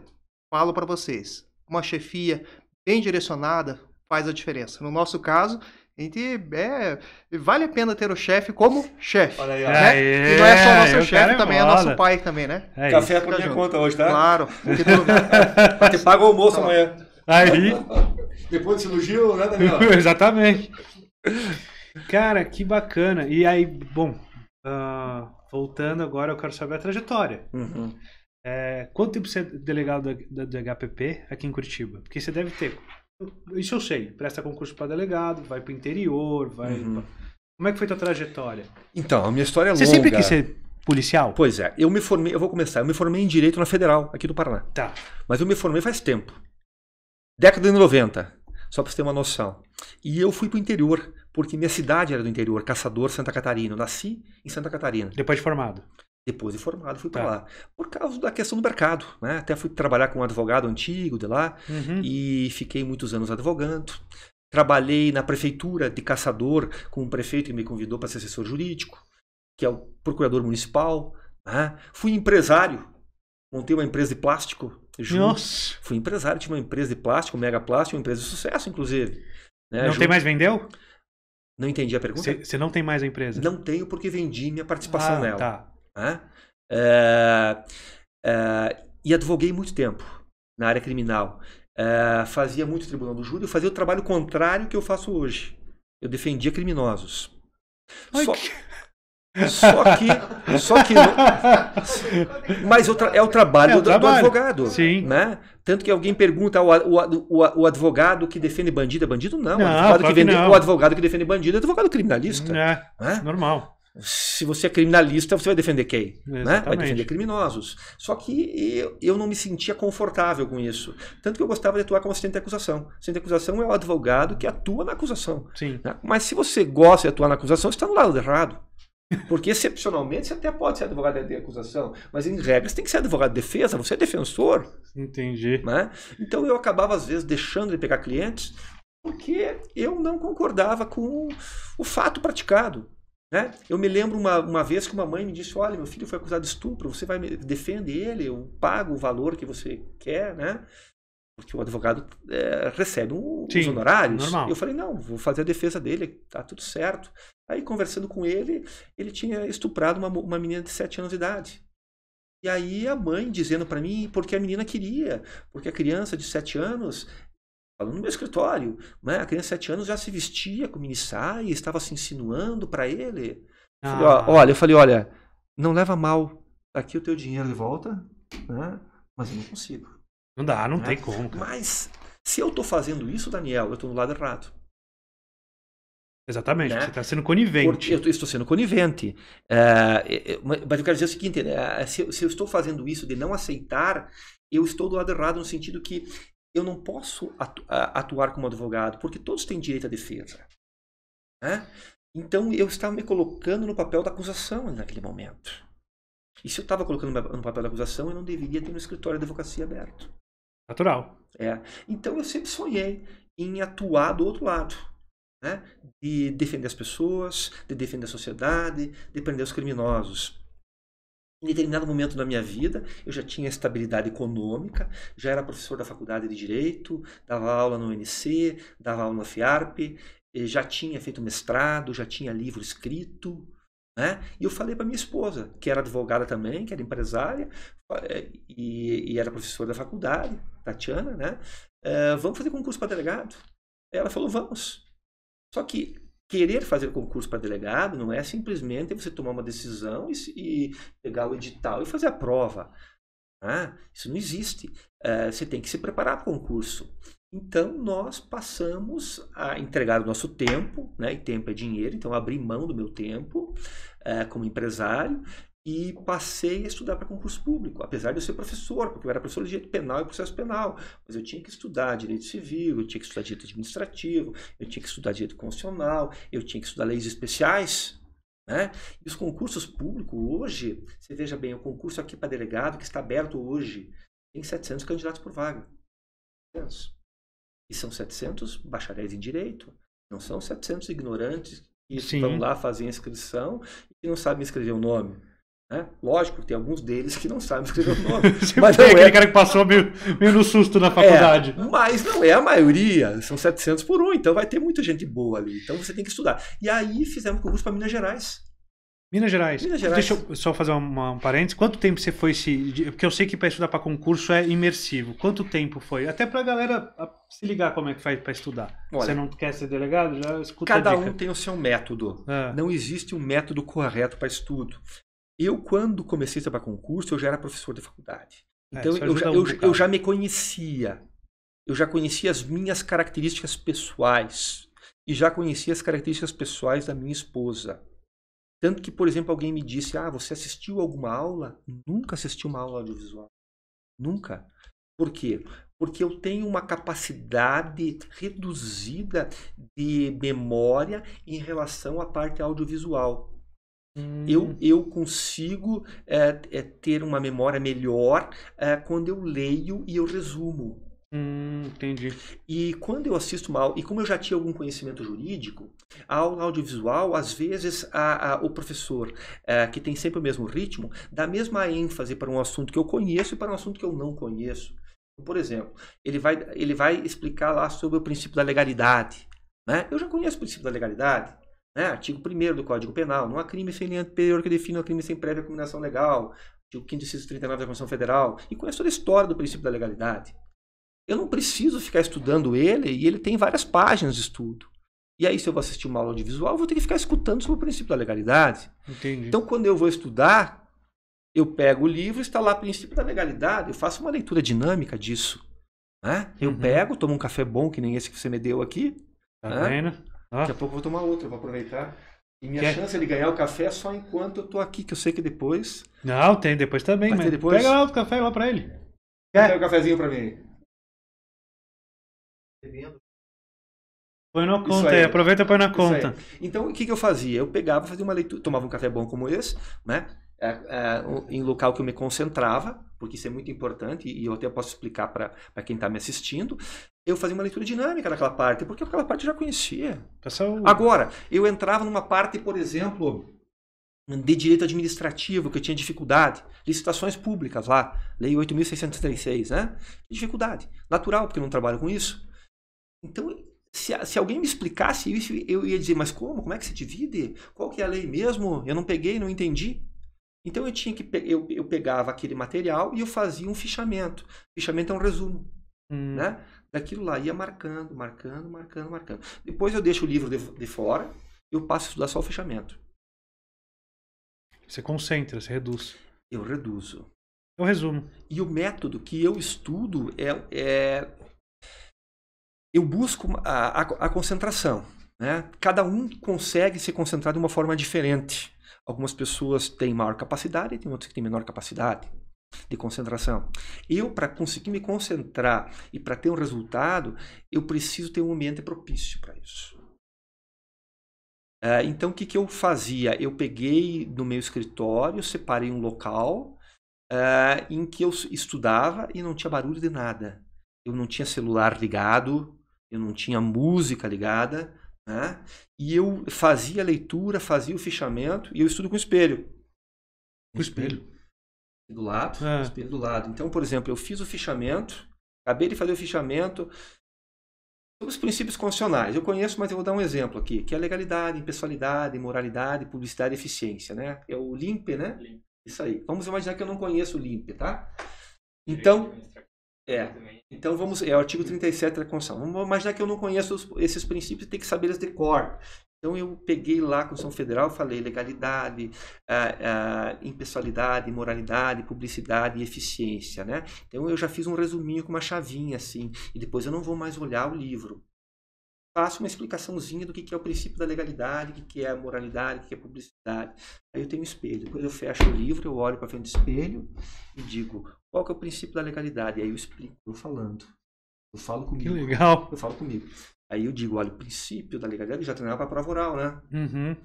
falo para vocês, uma chefia bem direcionada faz a diferença. No nosso caso, a gente é, vale a pena ter o chefe como chefe. Olha aí, né? Aê, e não é só o nosso chefe, é também mola. é nosso pai também, né? É Café é por minha conta hoje, tá? Claro. [LAUGHS] Você paga o almoço tá amanhã. Aí. [LAUGHS] Depois de cirurgia, né, Daniel? [LAUGHS] Exatamente. Cara, que bacana. E aí, bom, uh, voltando agora, eu quero saber a trajetória. Uhum. É, quanto tempo você é delegado do, do, HPP aqui em Curitiba? Porque você deve ter. Isso eu sei. Presta concurso para delegado, vai para o interior, vai. Uhum. Como é que foi a tua trajetória? Então, a minha história é você longa. Você sempre quis ser policial? Pois é. Eu me formei, eu vou começar. Eu me formei em direito na Federal, aqui do Paraná. Tá. Mas eu me formei faz tempo. Década de 90, só para você ter uma noção. E eu fui para o interior, porque minha cidade era do interior, Caçador, Santa Catarina. Eu nasci em Santa Catarina. Depois de formado? Depois de formado, fui para tá. lá. Por causa da questão do mercado, né? Até fui trabalhar com um advogado antigo de lá uhum. e fiquei muitos anos advogando. Trabalhei na prefeitura de Caçador com um prefeito que me convidou para ser assessor jurídico, que é o procurador municipal. Né? Fui empresário, montei uma empresa de plástico. Nossa. Fui empresário, tinha uma empresa de plástico, mega plástico, uma empresa de sucesso, inclusive. Né? Não junto. tem mais vendeu? Não entendi a pergunta. Você não tem mais a empresa? Não tenho porque vendi minha participação ah, nela. Tá. Né? É, é, e advoguei muito tempo na área criminal. É, fazia muito tribunal do júri, eu fazia o trabalho contrário que eu faço hoje. Eu defendia criminosos. Ai, só, que... Só que. Só que. [LAUGHS] Mas é o trabalho, é o trabalho. Do, do, advogado. Sim. Né? Tanto que alguém pergunta: o, o, o, o advogado que defende bandido é bandido? Não. não o, advogado que vende, o advogado que defende bandido é advogado criminalista. É, né? normal se você é criminalista, você vai defender quem? Né? Vai defender criminosos. Só que eu, eu não me sentia confortável com isso. Tanto que eu gostava de atuar como assistente de acusação. Assistente de acusação é o advogado que atua na acusação. Sim. Né? Mas se você gosta de atuar na acusação, você está no lado errado. Porque, excepcionalmente, você até pode ser advogado de acusação, mas, em regra, você tem que ser advogado de defesa, você é defensor. Entendi. Né? Então, eu acabava, às vezes, deixando de pegar clientes porque eu não concordava com o fato praticado. Né? Eu me lembro uma, uma vez que uma mãe me disse: Olha, meu filho foi acusado de estupro, você vai defender ele, eu pago o valor que você quer, né? Porque o advogado é, recebe um, Sim, os honorários. Normal. Eu falei: Não, vou fazer a defesa dele, tá tudo certo. Aí, conversando com ele, ele tinha estuprado uma, uma menina de 7 anos de idade. E aí a mãe dizendo para mim, porque a menina queria, porque a criança de 7 anos, no meu escritório, né? a criança de 7 anos já se vestia com mini saia, estava se insinuando para ele. Ah. Falei, ó, ah. olha, eu falei, olha, não leva mal, tá aqui o teu dinheiro de volta, né? mas eu não consigo. Não dá, não né? tem como. Cara. Mas se eu estou fazendo isso, Daniel, eu estou no lado errado. Exatamente, né? você está sendo conivente. Porque eu estou sendo conivente. É, mas eu quero dizer o seguinte: né, é, se, eu estou fazendo isso de não aceitar, eu estou do lado errado no sentido que eu não posso atuar como advogado, porque todos têm direito à defesa. Né? Então eu estava me colocando no papel da acusação naquele momento. E se eu estava colocando no papel da acusação, eu não deveria ter um escritório de advocacia aberto. Natural. É. Então eu sempre sonhei em atuar do outro lado. Né? De defender as pessoas, de defender a sociedade, de prender os criminosos. Em determinado momento da minha vida, eu já tinha estabilidade econômica, já era professor da faculdade de Direito, dava aula no UNC, dava aula na FIARP, eh, já tinha feito mestrado, já tinha livro escrito. Né? E eu falei para minha esposa, que era advogada também, que era empresária eh, e, e era professora da faculdade, Tatiana, né? Uh, vamos fazer concurso para delegado? Ela falou, vamos. Só que querer fazer concurso para delegado não é simplesmente você tomar uma decisão e, e pegar o edital e fazer a prova. Ah, isso não existe. Uh, você tem que se preparar para o concurso. Então, nós passamos a entregar o nosso tempo, né? e tempo é dinheiro, então abri mão do meu tempo uh, como empresário e passei a estudar para concurso público, apesar de eu ser professor, porque eu era professor de direito penal e processo penal, mas eu tinha que estudar direito civil, eu tinha que estudar direito administrativo, eu tinha que estudar direito constitucional, eu tinha que estudar leis especiais, né? E os concursos públicos hoje, você veja bem, o concurso aqui para delegado que está aberto hoje tem 700 candidatos por vaga. E são 700 bacharéis em direito, não são 700 ignorantes que Sim. estão lá fazendo inscrição e não sabem escrever o nome. Né? Lógico, tem alguns deles que não sabem escrever o [LAUGHS] nome. Tipo, mas tem aquele é... cara que passou meio, meio no susto na é, faculdade. É, mas não é a maioria, são 700 por um, então vai ter muita gente boa ali. Então você tem que estudar. E aí fizemos concurso para Minas Gerais. Minas Gerais. Minas Gerais. Deixa eu só fazer um parênteses. Quanto tempo você foi se. Porque eu sei que para estudar para concurso é imersivo. Quanto tempo foi? Até para a galera se ligar como é que faz para estudar. Olha, você não quer ser delegado? Já escuta Cada um tem o seu método. É. Não existe um método correto para estudo. Eu, quando comecei a trabalhar concurso, eu já era professor de faculdade. É, então, é, eu, já, eu, eu já me conhecia. Eu já conhecia as minhas características pessoais. E já conhecia as características pessoais da minha esposa. Tanto que, por exemplo, alguém me disse: Ah, você assistiu alguma aula? Nunca assisti uma aula audiovisual. Nunca. Por quê? Porque eu tenho uma capacidade reduzida de memória em relação à parte audiovisual. Hum. Eu, eu consigo é, é, ter uma memória melhor é, quando eu leio e eu resumo. Hum, entendi. E quando eu assisto mal, e como eu já tinha algum conhecimento jurídico, aula audiovisual, às vezes a, a, o professor, que tem sempre o mesmo ritmo, dá a mesma ênfase para um assunto que eu conheço e para um assunto que eu não conheço. Por exemplo, ele vai, ele vai explicar lá sobre o princípio da legalidade. Né? Eu já conheço o princípio da legalidade né? artigo 1 do Código Penal, não há crime lei anterior que defina o crime sem prévia combinação legal, artigo 5 inciso 39 da Constituição Federal, e conhece toda a história do princípio da legalidade. Eu não preciso ficar estudando ele, e ele tem várias páginas de estudo. E aí, se eu vou assistir uma aula audiovisual, eu vou ter que ficar escutando sobre o princípio da legalidade. Entendi. Então, quando eu vou estudar, eu pego o livro, está lá o princípio da legalidade, eu faço uma leitura dinâmica disso. Né? Eu uhum. pego, tomo um café bom, que nem esse que você me deu aqui. Tá né? vendo? Ah. Daqui a pouco eu vou tomar outra vou aproveitar. E minha Quer? chance de ganhar o café é só enquanto eu tô aqui, que eu sei que depois. Não, tem depois também, mas. Depois... Pega lá o café lá para ele. Quer? Pega o um cafezinho para mim. Põe na conta, aí. É, aproveita e põe na conta. Então, o que, que eu fazia? Eu pegava, fazia uma leitura, tomava um café bom como esse, né? É, é, em local que eu me concentrava, porque isso é muito importante e eu até posso explicar para quem está me assistindo. Eu fazia uma leitura dinâmica daquela parte, porque aquela parte eu já conhecia. Tá Agora, eu entrava numa parte, por exemplo, de direito administrativo, que eu tinha dificuldade. Licitações públicas lá, lei 8.636, né? Dificuldade. Natural, porque eu não trabalho com isso. Então, se, se, alguém me explicasse isso, eu ia dizer, mas como? Como é que se divide? Qual que é a lei mesmo? Eu não peguei, não entendi. Então eu tinha que pe eu, eu pegava aquele material e eu fazia um fichamento. Fichamento é um resumo, né, hum. né? Daquilo lá ia marcando, marcando, marcando, marcando. Depois eu deixo o livro de, de fora, eu passo a estudar só o fichamento. Você concentra, você reduz. Eu reduzo. Eu é resumo. E o método que eu estudo é, é eu busco a, a, a concentração. Né? Cada um consegue se concentrar de uma forma diferente. Algumas pessoas têm maior capacidade e tem outras que têm menor capacidade de concentração. Eu, para conseguir me concentrar e para ter um resultado, eu preciso ter um ambiente propício para isso. É, então, o que, eu fazia? Eu peguei no meu escritório, separei um local é, em que eu estudava e não tinha barulho de nada. Eu não tinha celular ligado, eu não tinha música ligada, né? e eu fazia a leitura, fazia o fichamento e eu estudo com espelho. Com espelho. Do lado, ah. é. espelho do lado. Então, por exemplo, eu fiz o fichamento, acabei de fazer o fichamento sobre os princípios constitucionais. Eu conheço, mas eu vou dar um exemplo aqui, que é legalidade, impessoalidade, moralidade, publicidade e eficiência, né? É o LIMPE, né? Limpe. Isso aí. Vamos imaginar que eu não conheço o LIMPE, tá? Então, é. Então vamos. É o artigo 37 da Constituição. Vamos imaginar que eu não conheço os, esses princípios e tenho que saber eles de cor. Então eu peguei lá a Constituição Federal, falei legalidade, impessoalidade, moralidade, publicidade e eficiência, né? Então eu já fiz um resuminho com uma chavinha assim, e depois eu não vou mais olhar o livro faço uma explicaçãozinha do que, que é o princípio da legalidade, o que, que é a moralidade, o que, que é publicidade. Aí eu tenho um espelho. Depois eu fecho o livro, eu olho para frente do espelho e digo qual que é o princípio da legalidade. E aí eu explico, eu falando. Eu falo comigo. Que legal. Eu falo comigo. Aí eu digo, olha, o princípio da legalidade, eu já treinava para prova oral, né? Uhum.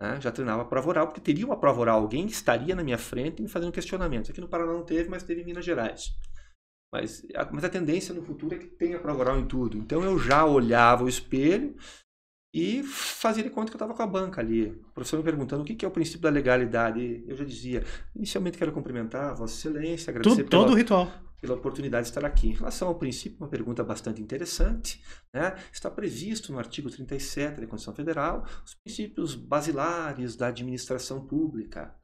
Né? Já treinava para prova oral, porque teria uma prova oral, alguém estaria na minha frente me fazendo questionamentos. Aqui no Paraná não teve, mas teve em Minas Gerais. Mas a, mas a tendência no futuro é que tenha prova em tudo. Então eu já olhava o espelho e fazia de conta que eu estava com a banca ali. O professor me perguntando o que, que é o princípio da legalidade. Eu já dizia, inicialmente quero cumprimentar Vossa Excelência, agradecer Tudo, pela, todo o ritual. pela oportunidade de estar aqui. Em relação ao princípio, uma pergunta bastante interessante. Né? Está previsto no artigo 37 da Constituição Federal os princípios basilares da administração pública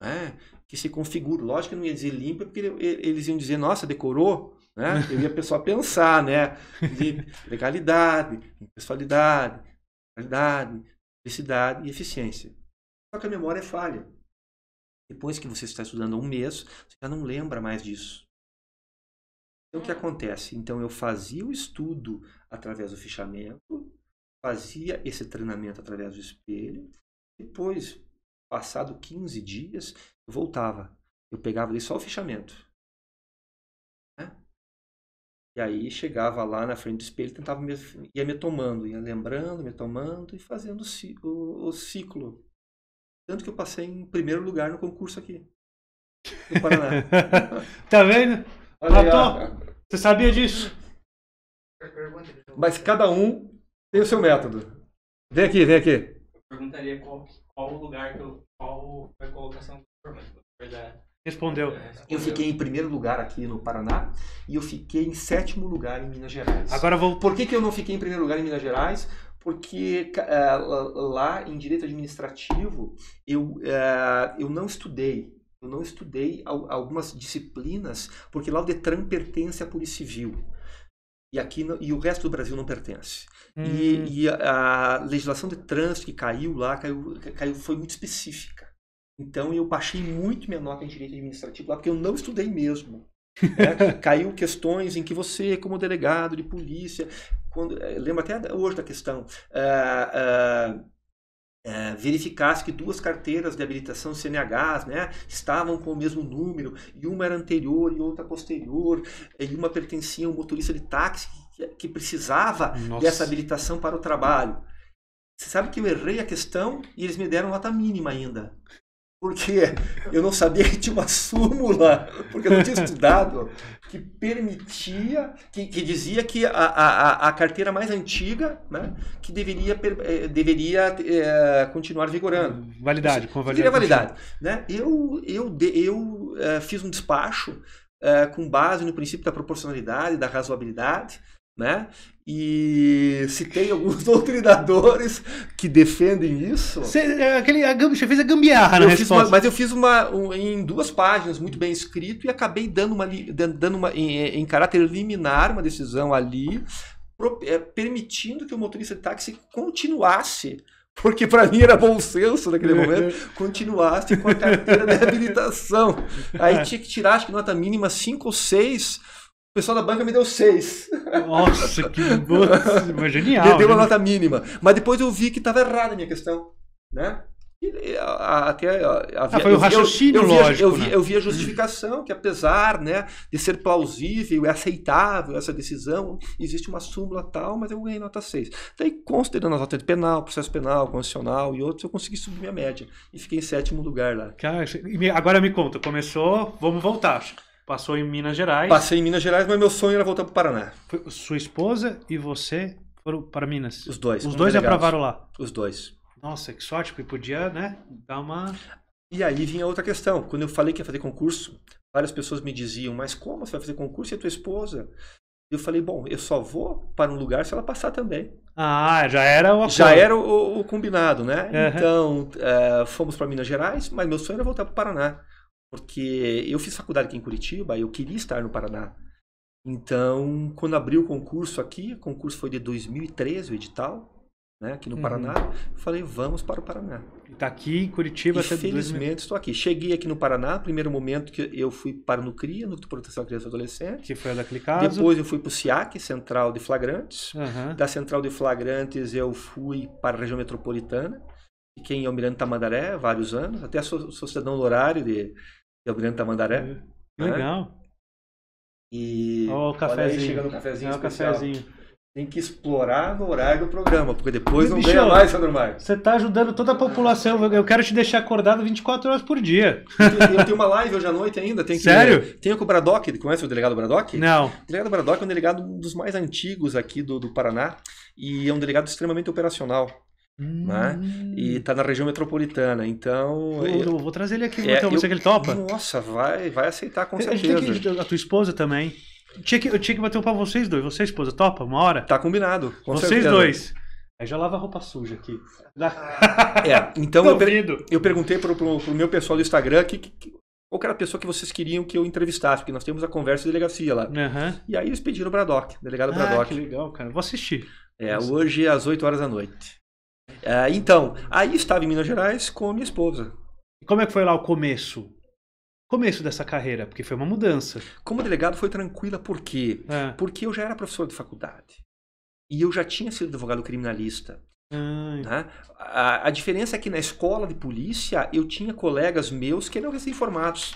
né, que se configura. Lógico que não ia dizer limpa, porque eles iam dizer, nossa, decorou, né? Eu ia pessoal pensar, né? De legalidade, pessoalidade, qualidade, felicidade e eficiência. Só que a memória é falha. Depois que você está estudando há um mês, você já não lembra mais disso. Então, o que é. acontece? Então, eu fazia o estudo através do fichamento, fazia esse treinamento através do espelho, depois Passado 15 dias, eu voltava. Eu pegava ali só o fechamento. Né? E aí chegava lá na frente do espelho, tentava me, ia me tomando, ia lembrando, me tomando e fazendo o, o, o ciclo. Tanto que eu passei em primeiro lugar no concurso aqui. No Paraná. [LAUGHS] tá vendo? Platão, você sabia disso? Mas cada um tem o seu método. Vem aqui, vem aqui. Eu perguntaria qual que qual o lugar que eu, qual foi a colocação do formando. É. É, respondeu. Eu fiquei em primeiro lugar aqui no Paraná e eu fiquei em sétimo lugar em Minas Gerais. Agora vou. Por que, que eu não fiquei em primeiro lugar em Minas Gerais? Porque é, lá em direito administrativo eu, é, eu não estudei. Eu não estudei algumas disciplinas, porque lá o Detran pertence à Polícia Civil e aqui no, e o resto do Brasil não pertence. Hum. E, e a, a, legislação de trânsito que caiu lá caiu, caiu foi muito específica. Então eu baixei muito minha nota em direito administrativo lá porque eu não estudei mesmo. Né? [LAUGHS] caiu questões em que você, como delegado de polícia, quando eh, lembro até hoje da questão. Uh, uh, é, verificasse que duas carteiras de habilitação CNHs né, estavam com o mesmo número, e uma era anterior e outra posterior, e uma pertencia a um motorista de táxi que, que precisava Nossa. dessa habilitação para o trabalho. Você sabe que eu errei a questão e eles me deram nota mínima ainda porque eu não sabia que tinha uma súmula, porque eu não tinha estudado, que permitia, que, que dizia que a, a, a carteira mais antiga, né, que deveria, eh, deveria é, continuar vigorando. Validade, com validade. validade. Né? Eu, eu, eu é, fiz um despacho é, com base no princípio da proporcionalidade, da razoabilidade, né? E se tem alguns [LAUGHS] doutrinadores que defendem isso. Você, é, aquele, a, você fez a gambiarra né? na resposta. mas eu fiz uma um, em duas páginas, muito bem escrito, e acabei dando uma, dando uma em, em caráter liminar uma decisão ali, pro, é, permitindo que o motorista de táxi continuasse porque para mim era bom senso naquele [LAUGHS] momento, continuasse com a carteira de habilitação. Aí tinha que tirar, acho que nota mínima, cinco ou seis o pessoal da banca me deu seis. Nossa, que boa, genial. Me deu uma nota mínima. Mas depois eu vi que estava errada a minha questão, né? até havia, ah, foi o raciocínio eu, eu lógico. Eu, né? eu vi, a justificação que, apesar né, de ser plausível e aceitável essa decisão, existe uma súmula tal, mas eu ganhei nota 6. Daí, considerando a nota de penal, processo penal, constitucional e outros, eu consegui subir minha média e fiquei em sétimo lugar lá. Cara, agora me conta, começou, vamos voltar. Passou em Minas Gerais. Passei em Minas Gerais, mas meu sonho era voltar para o Paraná. Foi sua esposa e você foram para Minas? Os dois. Os dois delegados. aprovaram lá? Os dois. Nossa, que sorte, porque podia, né, dar uma... E aí vinha outra questão. Quando eu falei que ia fazer concurso, várias pessoas me diziam, mas como você vai fazer concurso e a tua esposa? Eu falei, bom, eu só vou para um lugar se ela passar também. Ah, já era o acordo. Já era o, o combinado, né? Uhum. Então, eh, fomos para Minas Gerais, mas meu sonho era voltar para o Paraná porque eu fiz faculdade aqui em Curitiba, eu queria estar no Paraná. Então, quando abriu o concurso aqui, o concurso foi de 2013, o edital, né, aqui no uhum. Paraná, eu falei, vamos para o Paraná. Está aqui em Curitiba até Infelizmente, estou aqui. Cheguei aqui no Paraná, primeiro momento que eu fui para o NUCRIA, Núcleo Proteção à Criança e Adolescente. Que foi daquele caso. Depois eu fui para o SIAC, Central de Flagrantes. Uhum. Da Central de Flagrantes eu fui para a região metropolitana. Fiquei em Almirante Tamandaré vários anos, até sou, sociedade do horário de, que é o Tamandaré. Tá uhum. Legal. Né? E oh, o cafezinho. Aí, chega no cafezinho, é o cafezinho. Tem que explorar no horário do programa, porque depois e, não bicho, ganha mais, Sandro Marcos. Você está ajudando toda a população. Eu quero te deixar acordado 24 horas por dia. Eu tenho uma live hoje à noite ainda. Tenho que, Sério? Tenho com o Bradock. Conhece o delegado Bradock? Não. O delegado Bradock é um delegado um dos mais antigos aqui do, do Paraná e é um delegado extremamente operacional. Hum. Né? E hum. tá na região metropolitana, então. Eu, é eu vou trazer ele aqui no é, você que ele topa? Nossa, vai, vai aceitar com é, certeza. A, que, a tua esposa também. Tinha que, eu tinha que bater um pra vocês dois. Você, esposa, topa? Uma hora? Tá combinado. Com vocês certeza. dois. Aí já lava a roupa suja aqui. [LAUGHS] É, então eu, per eu, perguntei pro, pro, pro, meu pessoal do Instagram que, que, que, qual era a pessoa que vocês queriam que eu entrevistasse, porque nós temos a conversa de delegacia lá. Uhum. E aí eles pediram o Bradock, delegado ah, Bradock. Que legal, cara. Vou assistir. É, Nossa. hoje às 8 horas da noite. É, então, aí estava em Minas Gerais com minha esposa. E como é que foi lá o começo? Começo dessa carreira, porque foi uma mudança. Como delegado foi tranquila, por quê? É. Porque eu já era professor de faculdade. E eu já tinha sido advogado criminalista. Ah, né? A, a, diferença é que na escola de polícia eu tinha colegas meus que eram recém-formados.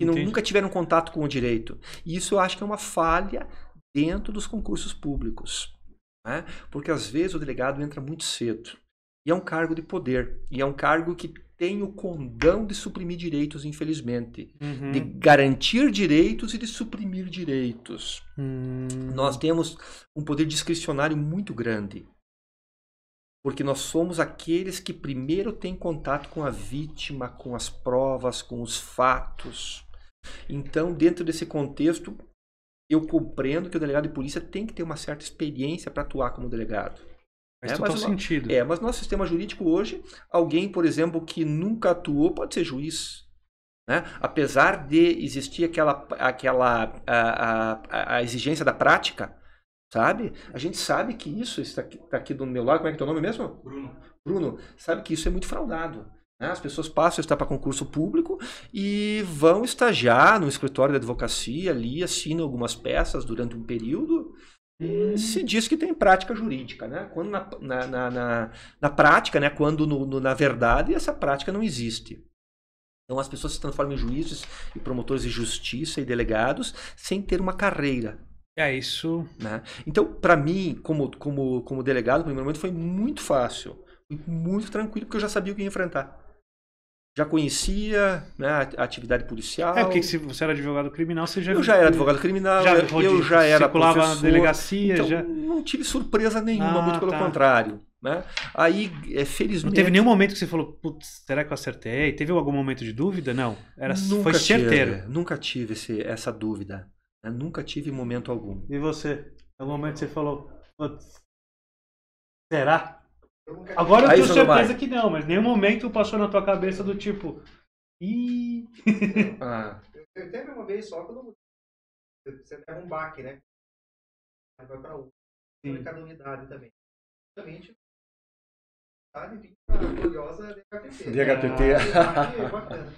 E não, nunca tiveram contato com o direito. E isso eu acho que é uma falha dentro dos concursos públicos. Né? Porque às vezes o delegado entra muito cedo. E é um cargo de poder. E é um cargo que tem o condão de suprimir direitos, infelizmente. Uhum. De garantir direitos e de suprimir direitos. Uhum. Nós temos um poder discricionário muito grande. Porque nós somos aqueles que primeiro têm contato com a vítima, com as provas, com os fatos. Então, dentro desse contexto, eu compreendo que o delegado de polícia tem que ter uma certa experiência para atuar como delegado. Faz é, total mas, sentido. É, mas nosso sistema jurídico hoje, alguém, por exemplo, que nunca atuou pode ser juiz. Né? Apesar de existir aquela, aquela a, a, a exigência da prática, sabe? A gente sabe que isso, está aqui, tá aqui do meu lado, como é que é teu nome mesmo? Bruno. Bruno, sabe que isso é muito fraudado. Né? As pessoas passam a estar para concurso público e vão estagiar no escritório da advocacia, ali assinam algumas peças durante um período. E se diz que tem prática jurídica, né? Quando na, na, na, na prática, né? Quando no, no, na verdade essa prática não existe. Então as pessoas se transformam em juízes e promotores de justiça e delegados sem ter uma carreira. É isso. Né? Então, para mim, como, como, como delegado, no primeiro momento foi muito fácil, muito tranquilo, porque eu já sabia o que ia enfrentar já conhecia né, a atividade policial. É, porque se você era advogado criminal, você já... Eu já era advogado criminal, já, eu já era professor. na delegacia, então, já... não tive surpresa nenhuma, ah, muito pelo tá. contrário. Né? Aí, é, felizmente... Não teve nenhum momento que você falou, putz, será que eu acertei? Teve algum momento de dúvida? Não, era, nunca foi certeiro. Tive, nunca tive esse, essa dúvida. Né? nunca tive momento algum. E você? Algum momento você falou, putz, será? Agora eu tenho certeza que não, mas nenhum momento passou na tua cabeça do tipo. Ih. [LAUGHS] ah. Eu teve uma vez só que eu não. Você leva um baque, né? Aí vai pra outra. Sim. Cada unidade também. Obviamente, de gloriosa DHPT. DHPT. É, é bacana.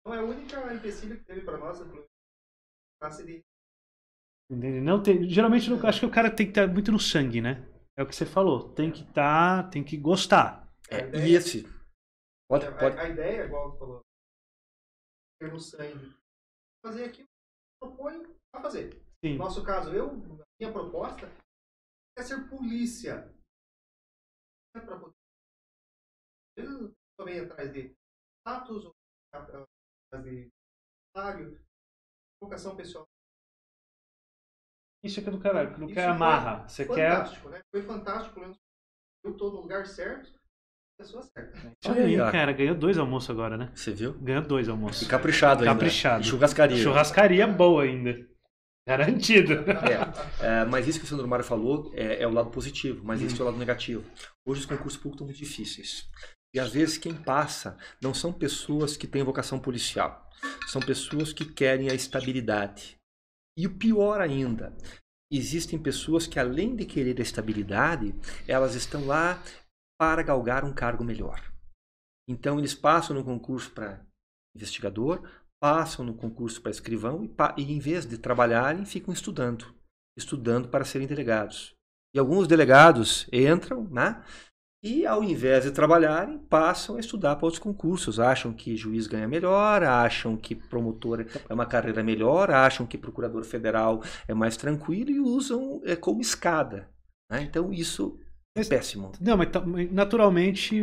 Então é a única empecilha que teve pra nós, inclusive. Classe de Não tem, geralmente não, acho que o cara tem que estar muito no sangue, né? é o que você falou, tem que estar, tá, tem que gostar. É, e é esse. Pode, é, pode. A, a ideia, igual você falou, ter no sangue. Fazer aquilo que propõe a fazer. Sim. No nosso caso, eu, minha proposta é ser polícia. É para poder. Eu também atrás de status, atrás de salário, vocação pessoal. Isso aqui é, é do caralho, que não quer amarra. Você fantástico, quer. Né? Foi fantástico, né? Eu tô no lugar certo, pessoa certa. Olha aí, cara. ganhou dois almoços agora, né? Você viu? Ganhou dois almoços. E caprichado, ainda. Caprichado. E churrascaria. Churrascaria boa ainda. Garantido. É, é, mas isso que o Sandro Mário falou é, é o lado positivo, mas hum. é o lado negativo. Hoje os concursos públicos estão muito difíceis. E às vezes quem passa não são pessoas que têm vocação policial, são pessoas que querem a estabilidade. E o pior ainda, existem pessoas que além de querer a estabilidade, elas estão lá para galgar um cargo melhor. Então eles passam no concurso para investigador, passam no concurso para escrivão e, e, em vez de trabalharem, ficam estudando, estudando para serem delegados. E alguns delegados entram, né? E ao invés de trabalharem, passam a estudar para outros concursos. Acham que juiz ganha melhor, acham que promotor é uma carreira melhor, acham que procurador federal é mais tranquilo e usam é, como escada. Né? Então isso é péssimo. Não, mas tá, naturalmente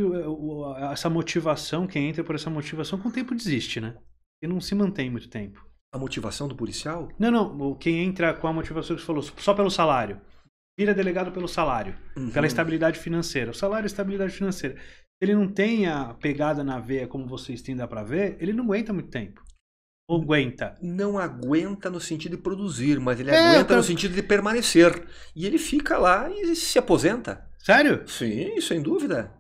essa motivação, quem entra por essa motivação, com o tempo desiste, né? E não se mantém muito tempo. A motivação do policial? Não, não. Quem entra com a motivação que você falou, só pelo salário vira delegado pelo salário, uhum. pela estabilidade financeira. O salário é estabilidade financeira. Se ele não tem a pegada na veia como vocês têm dá para ver, ele não aguenta muito tempo. Ou aguenta? Não aguenta no sentido de produzir, mas ele é, aguenta tá... no sentido de permanecer. E ele fica lá e se aposenta. Sério? Sim, sem dúvida.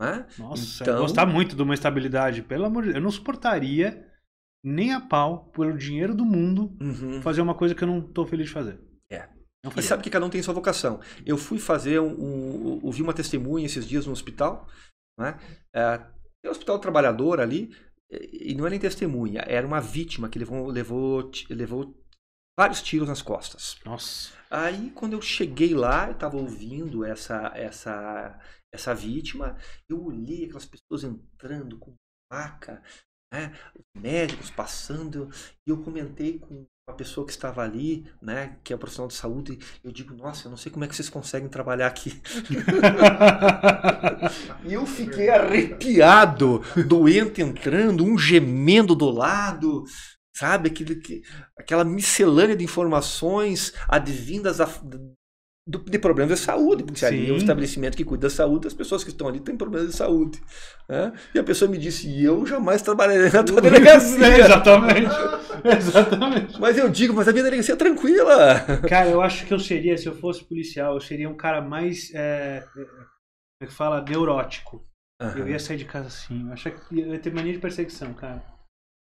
Né? Nossa, então... eu gostar muito de uma estabilidade, pelo amor de Deus. Eu não suportaria nem a pau, pelo dinheiro do mundo, uhum. fazer uma coisa que eu não estou feliz de fazer. E sabe que cada um tem sua vocação. Eu fui fazer um, um ouvi uma testemunha esses dias no hospital, né? É, tem um hospital trabalhador ali e não era nem testemunha, era uma vítima que levou levou levou vários tiros nas costas. Nossa. Aí quando eu cheguei lá, eu tava ouvindo essa essa essa vítima, eu olhei aquelas pessoas entrando com faca, né? médicos passando, e eu comentei com uma pessoa que estava ali, né, que é um profissional de saúde, eu digo, nossa, eu não sei como é que vocês conseguem trabalhar aqui. [LAUGHS] e eu fiquei arrepiado, doente entrando, um gemendo do lado, sabe? Aquele, aquela miscelânea de informações advindas da, do, de problemas de saúde, porque ali é um estabelecimento que cuida da saúde, as pessoas que estão ali têm problemas de saúde. Né? E a pessoa me disse, eu jamais trabalharei na tua [LAUGHS] delegacia. É, exatamente. [LAUGHS] exatamente. Mas eu digo, mas a minha delegacia é tranquila. [LAUGHS] Cara, eu acho que eu seria, se eu fosse policial, eu seria um cara mais, é, é como é que fala, neurótico. Uhum. Eu ia sair de casa assim. Eu acho que eu ia ter mania de perseguição, cara.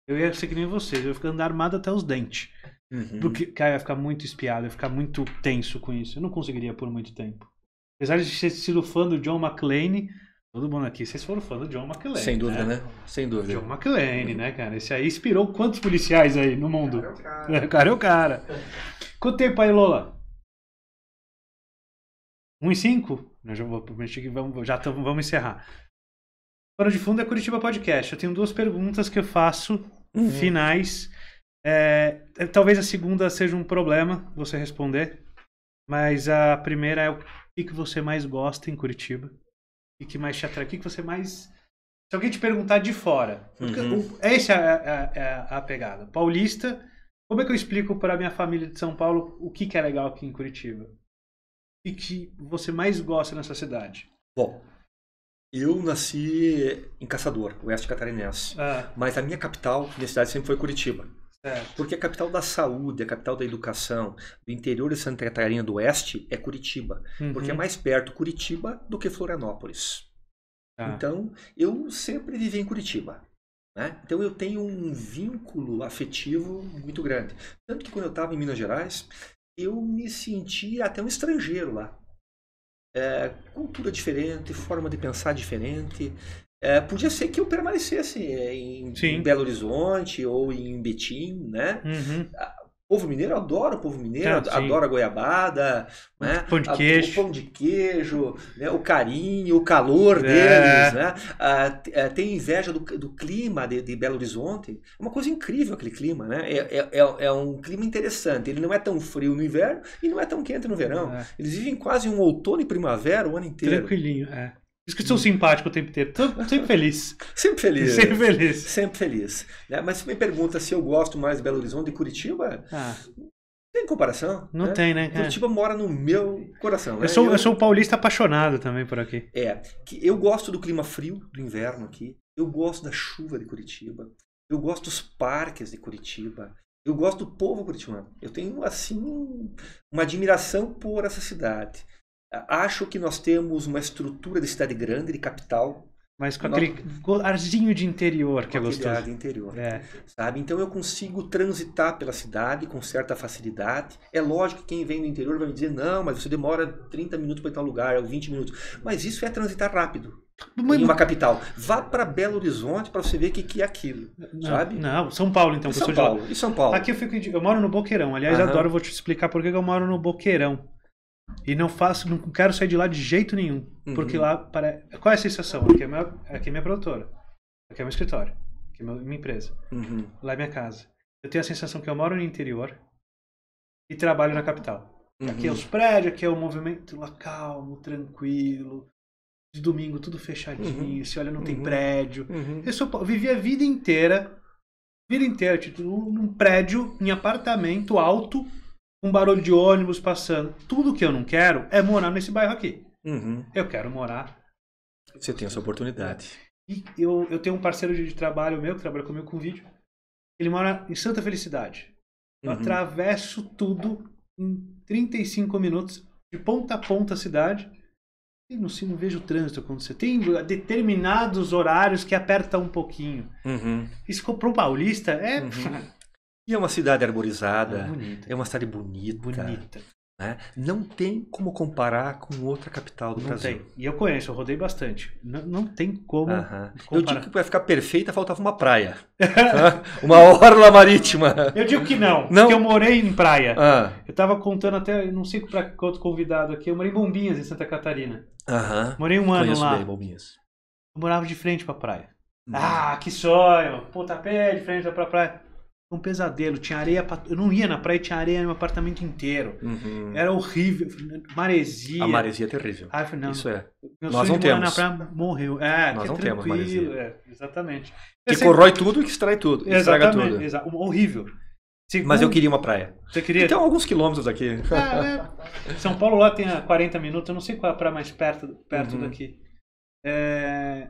Eu ia ser que nem vocês, eu ia ficar andando armado até os dentes. Uhum. Porque, cara, ia ficar muito espiado, ia ficar muito tenso com isso. Eu não conseguiria por muito tempo. Apesar de ter sido fã do John McClane, todo mundo aqui, vocês foram fã do John McClane. Sem dúvida, né? né? Sem dúvida. John McClane, né, cara? Esse aí inspirou quantos policiais aí no mundo? Cara é o cara. [LAUGHS] cara, é o cara. Quanto tempo aí, Lola? Um e cinco? Já vou, vamos, já tamo, vamos encerrar. Para de fundo é Curitiba Podcast. Eu tenho duas perguntas que eu faço uhum. finais é, é, talvez a segunda seja um problema você responder, mas a primeira é o que você mais gosta em Curitiba e que mais te atrai, o que você mais se alguém te perguntar de fora, uhum. essa é a, é é a, a, pegada. Paulista, como é que eu explico para minha família de São Paulo o que, que é legal aqui em Curitiba? E que você mais gosta nessa cidade? Bom, eu nasci em Caçador, oeste catarinense. Ah. Mas a minha capital, minha cidade sempre foi Curitiba. É. Porque a capital da saúde, a capital da educação, do interior de Santa Catarina do Oeste é Curitiba. Uhum. Porque é mais perto Curitiba do que Florianópolis. Ah. Então, eu sempre vivi em Curitiba. Né? Então, eu tenho um vínculo afetivo muito grande. Tanto que quando eu estava em Minas Gerais, eu me sentia até um estrangeiro lá. É, cultura diferente, forma de pensar diferente, é, podia ser que eu permanecesse é, em, em, Belo Horizonte ou em Betim, né? Uhum. O ah, povo mineiro, eu adoro o povo mineiro, ah, adoro a goiabada, né? pão de queijo, o pão de queijo, né? o carinho, o calor é. deles, né? Ah, é, tem inveja do, do clima de, de, Belo Horizonte, é uma coisa incrível aquele clima, né? É, é, é, é, um clima interessante, ele não é tão frio no inverno e não é tão quente no verão. Eles vivem quase um outono e primavera o ano inteiro. Tranquilinho, é. Diz que eu sou simpático o tempo inteiro. Tô [LAUGHS] sempre feliz. Sempre feliz. Sempre feliz. Sempre é, feliz. Mas se me pergunta se eu gosto mais de Belo Horizonte e Curitiba, ah. Tem comparação? Não né? tem, né? Cara? É. Curitiba mora no meu coração. Eu, né? sou, eu... eu sou paulista apaixonado também por aqui. É. Que eu gosto do clima frio do inverno aqui. Eu gosto da chuva de Curitiba. Eu gosto dos parques de Curitiba. Eu gosto do povo curitibano. Eu tenho, assim, uma admiração por essa cidade. Acho que nós temos uma estrutura de cidade grande, de capital. Mas com nós... aquele arzinho de interior que é gostoso. de interior. É. Sabe? Então eu consigo transitar pela cidade com certa facilidade. É lógico que quem vem do interior vai me dizer, não, mas você demora 30 minutos para ir no lugar, ou 20 minutos. Mas isso é transitar rápido em uma capital. Vá para Belo Horizonte para você ver o que, que é aquilo, não, sabe? Não, São Paulo então. E São Paulo. E São Paulo. Aqui eu fico, eu moro no Boqueirão. Aliás, Aham. adoro. Vou te explicar por que eu moro no Boqueirão. E não faço, não quero sair de lá de jeito nenhum. Uhum. Porque lá, para... qual é a sensação? Aqui é, minha, aqui é minha produtora, aqui é meu escritório, aqui é minha empresa, uhum. lá é minha casa. Eu tenho a sensação que eu moro no interior e trabalho na capital. Uhum. Aqui é os prédios, aqui é o movimento lá calmo, tranquilo. De domingo tudo fechadinho, uhum. se olha não tem uhum. prédio. Uhum. Eu só vivi a vida inteira, vida inteira, tipo, num prédio, em apartamento alto, um barulho de ônibus passando. Tudo que eu não quero é morar nesse bairro aqui. Uhum. Eu quero morar. Você tem essa oportunidade. E eu, eu tenho um parceiro de trabalho meu que trabalha comigo com vídeo. Ele mora em Santa Felicidade. Eu uhum. atravesso tudo em 35 minutos, de ponta a ponta a cidade. E não, não vejo trânsito acontecer. Tem determinados horários que aperta um pouquinho. Uhum. Isso para um paulista é. Uhum. [LAUGHS] E é uma cidade arborizada. É, é uma cidade bonita. Bonita. Né? Não tem como comparar com outra capital do não Brasil. Tem. E eu conheço, eu rodei bastante. Não, não tem como. Uh -huh. Eu digo que para ficar perfeita faltava uma praia, [LAUGHS] uma orla marítima. Eu digo que não, não? porque eu morei em praia. Ah. Eu estava contando até, não sei para outro convidado aqui, eu morei em Bombinhas, em Santa Catarina. Uh -huh. Morei um ano lá. Bem, Bombinhas. Eu morava de frente para a praia. Hum. Ah, que sonho! Pontapé de frente para a praia um pesadelo. Tinha areia. Pra... Eu não ia na praia, tinha areia no apartamento inteiro. Uhum. Era horrível. Maresia. A maresia é terrível. Ah, falei, não, Isso é. Meu Nós não temos. Na praia morreu. É, Nós é não temos maresia. É, exatamente. Que eu corrói tudo e que extrai tudo. Exatamente, estraga tudo. Horrível. Segundo... Mas eu queria uma praia. Você queria? Então, alguns quilômetros daqui. É, é. São Paulo lá tem a 40 minutos. Eu não sei qual é a praia mais perto, perto uhum. daqui. É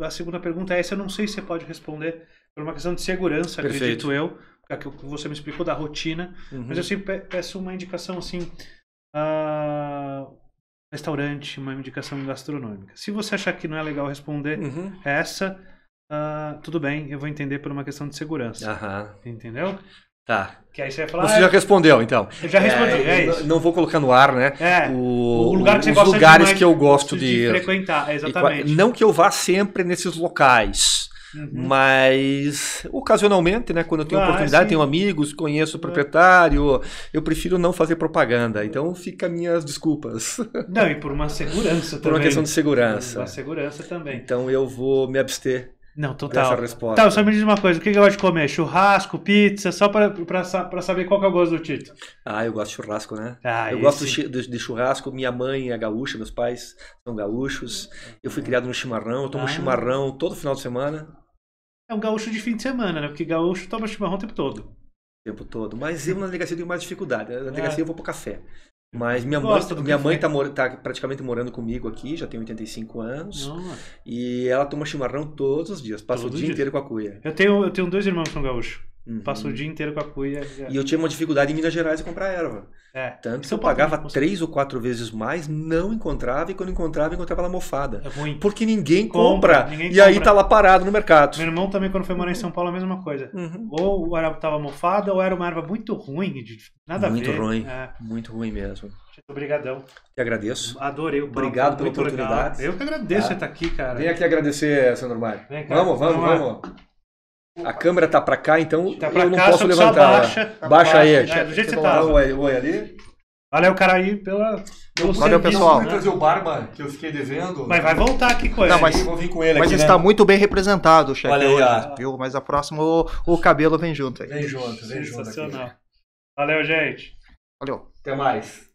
a segunda pergunta é essa, eu não sei se você pode responder por uma questão de segurança, Perfeito. acredito eu, que você me explicou da rotina, uhum. mas eu sempre peço uma indicação assim, uh, restaurante, uma indicação gastronômica. Se você achar que não é legal responder uhum. essa, uh, tudo bem, eu vou entender por uma questão de segurança, uhum. entendeu? Tá. Que aí você falar. Você já é. respondeu, então. Eu já respondi, é, é isso. Não vou colocar no ar, né? É. O, o lugar que os lugares que eu gosto de, de frequentar, exatamente. E, não que eu vá sempre nesses locais. Uhum. Mas ocasionalmente, né, quando eu tenho ah, oportunidade, sim. tenho amigos, conheço o é. proprietário, eu prefiro não fazer propaganda. Então fica minhas desculpas. Não, e por uma segurança também. [LAUGHS] Por uma questão de segurança. Por uma segurança também. Então eu vou me abster não, total. É tá, resposta. Tá, só me diz uma coisa: o que, que eu gosto de comer? Churrasco, pizza? Só pra, pra, pra saber qual que é o gosto do Tito. Ah, eu gosto de churrasco, né? Ah, eu gosto de churrasco. Minha mãe é gaúcha, meus pais são gaúchos. Eu fui criado no chimarrão, eu tomo ah. chimarrão todo final de semana. É um gaúcho de fim de semana, né? Porque gaúcho toma chimarrão o tempo todo. O tempo todo. Mas eu na delegacia tenho mais dificuldade. Na é. delegacia eu vou pro café. Mas minha mãe, minha mãe tá, tá, praticamente morando comigo aqui, já tem 85 anos. E ela toma chimarrão todos os dias, passa todo o dia, dia, inteiro com a cuia. Eu tenho, eu tenho dois irmãos que são gaúchos. Uhum. Passo o dia inteiro com a cuia. Já... E eu tinha uma dificuldade em Minas Gerais em comprar erva. É. Tanto que eu pagava três ou quatro vezes mais, não encontrava, e quando encontrava, encontrava ela mofada. É ruim. Porque ninguém compra, compra ninguém e compra. aí tá lá parado no mercado. Meu irmão também, quando foi morar em São Paulo, a mesma coisa. Uhum. Ou o erva tava mofada, ou era uma erva muito ruim, de nada muito a ver. Muito ruim, é. muito ruim mesmo. Obrigadão. Te agradeço. Adorei o papo. Obrigado pela oportunidade. Legal. Eu que agradeço tá. você estar tá aqui, cara. Vem aqui agradecer, Sandro Mário. Vem, Vamos, vamos, vamos. vamos. A câmera tá para cá, então tá pra eu não posso levantar. Baixa, tá baixa, baixa aí. Né? Do jeito que você tá. Oi, ali. Valeu, cara aí, pela. Pelo Valeu, serviço, pessoal. Eu né? trazer o Barba, que eu fiquei devendo. Mas vai voltar aqui com ele. Não, mas, vou vir com ele mas aqui, está né? muito bem representado chefe Valeu, hoje, viu? Mas a próxima o, o cabelo vem junto aí. Vem junto, vem junto. Sensacional. Valeu, gente. Valeu. Até mais.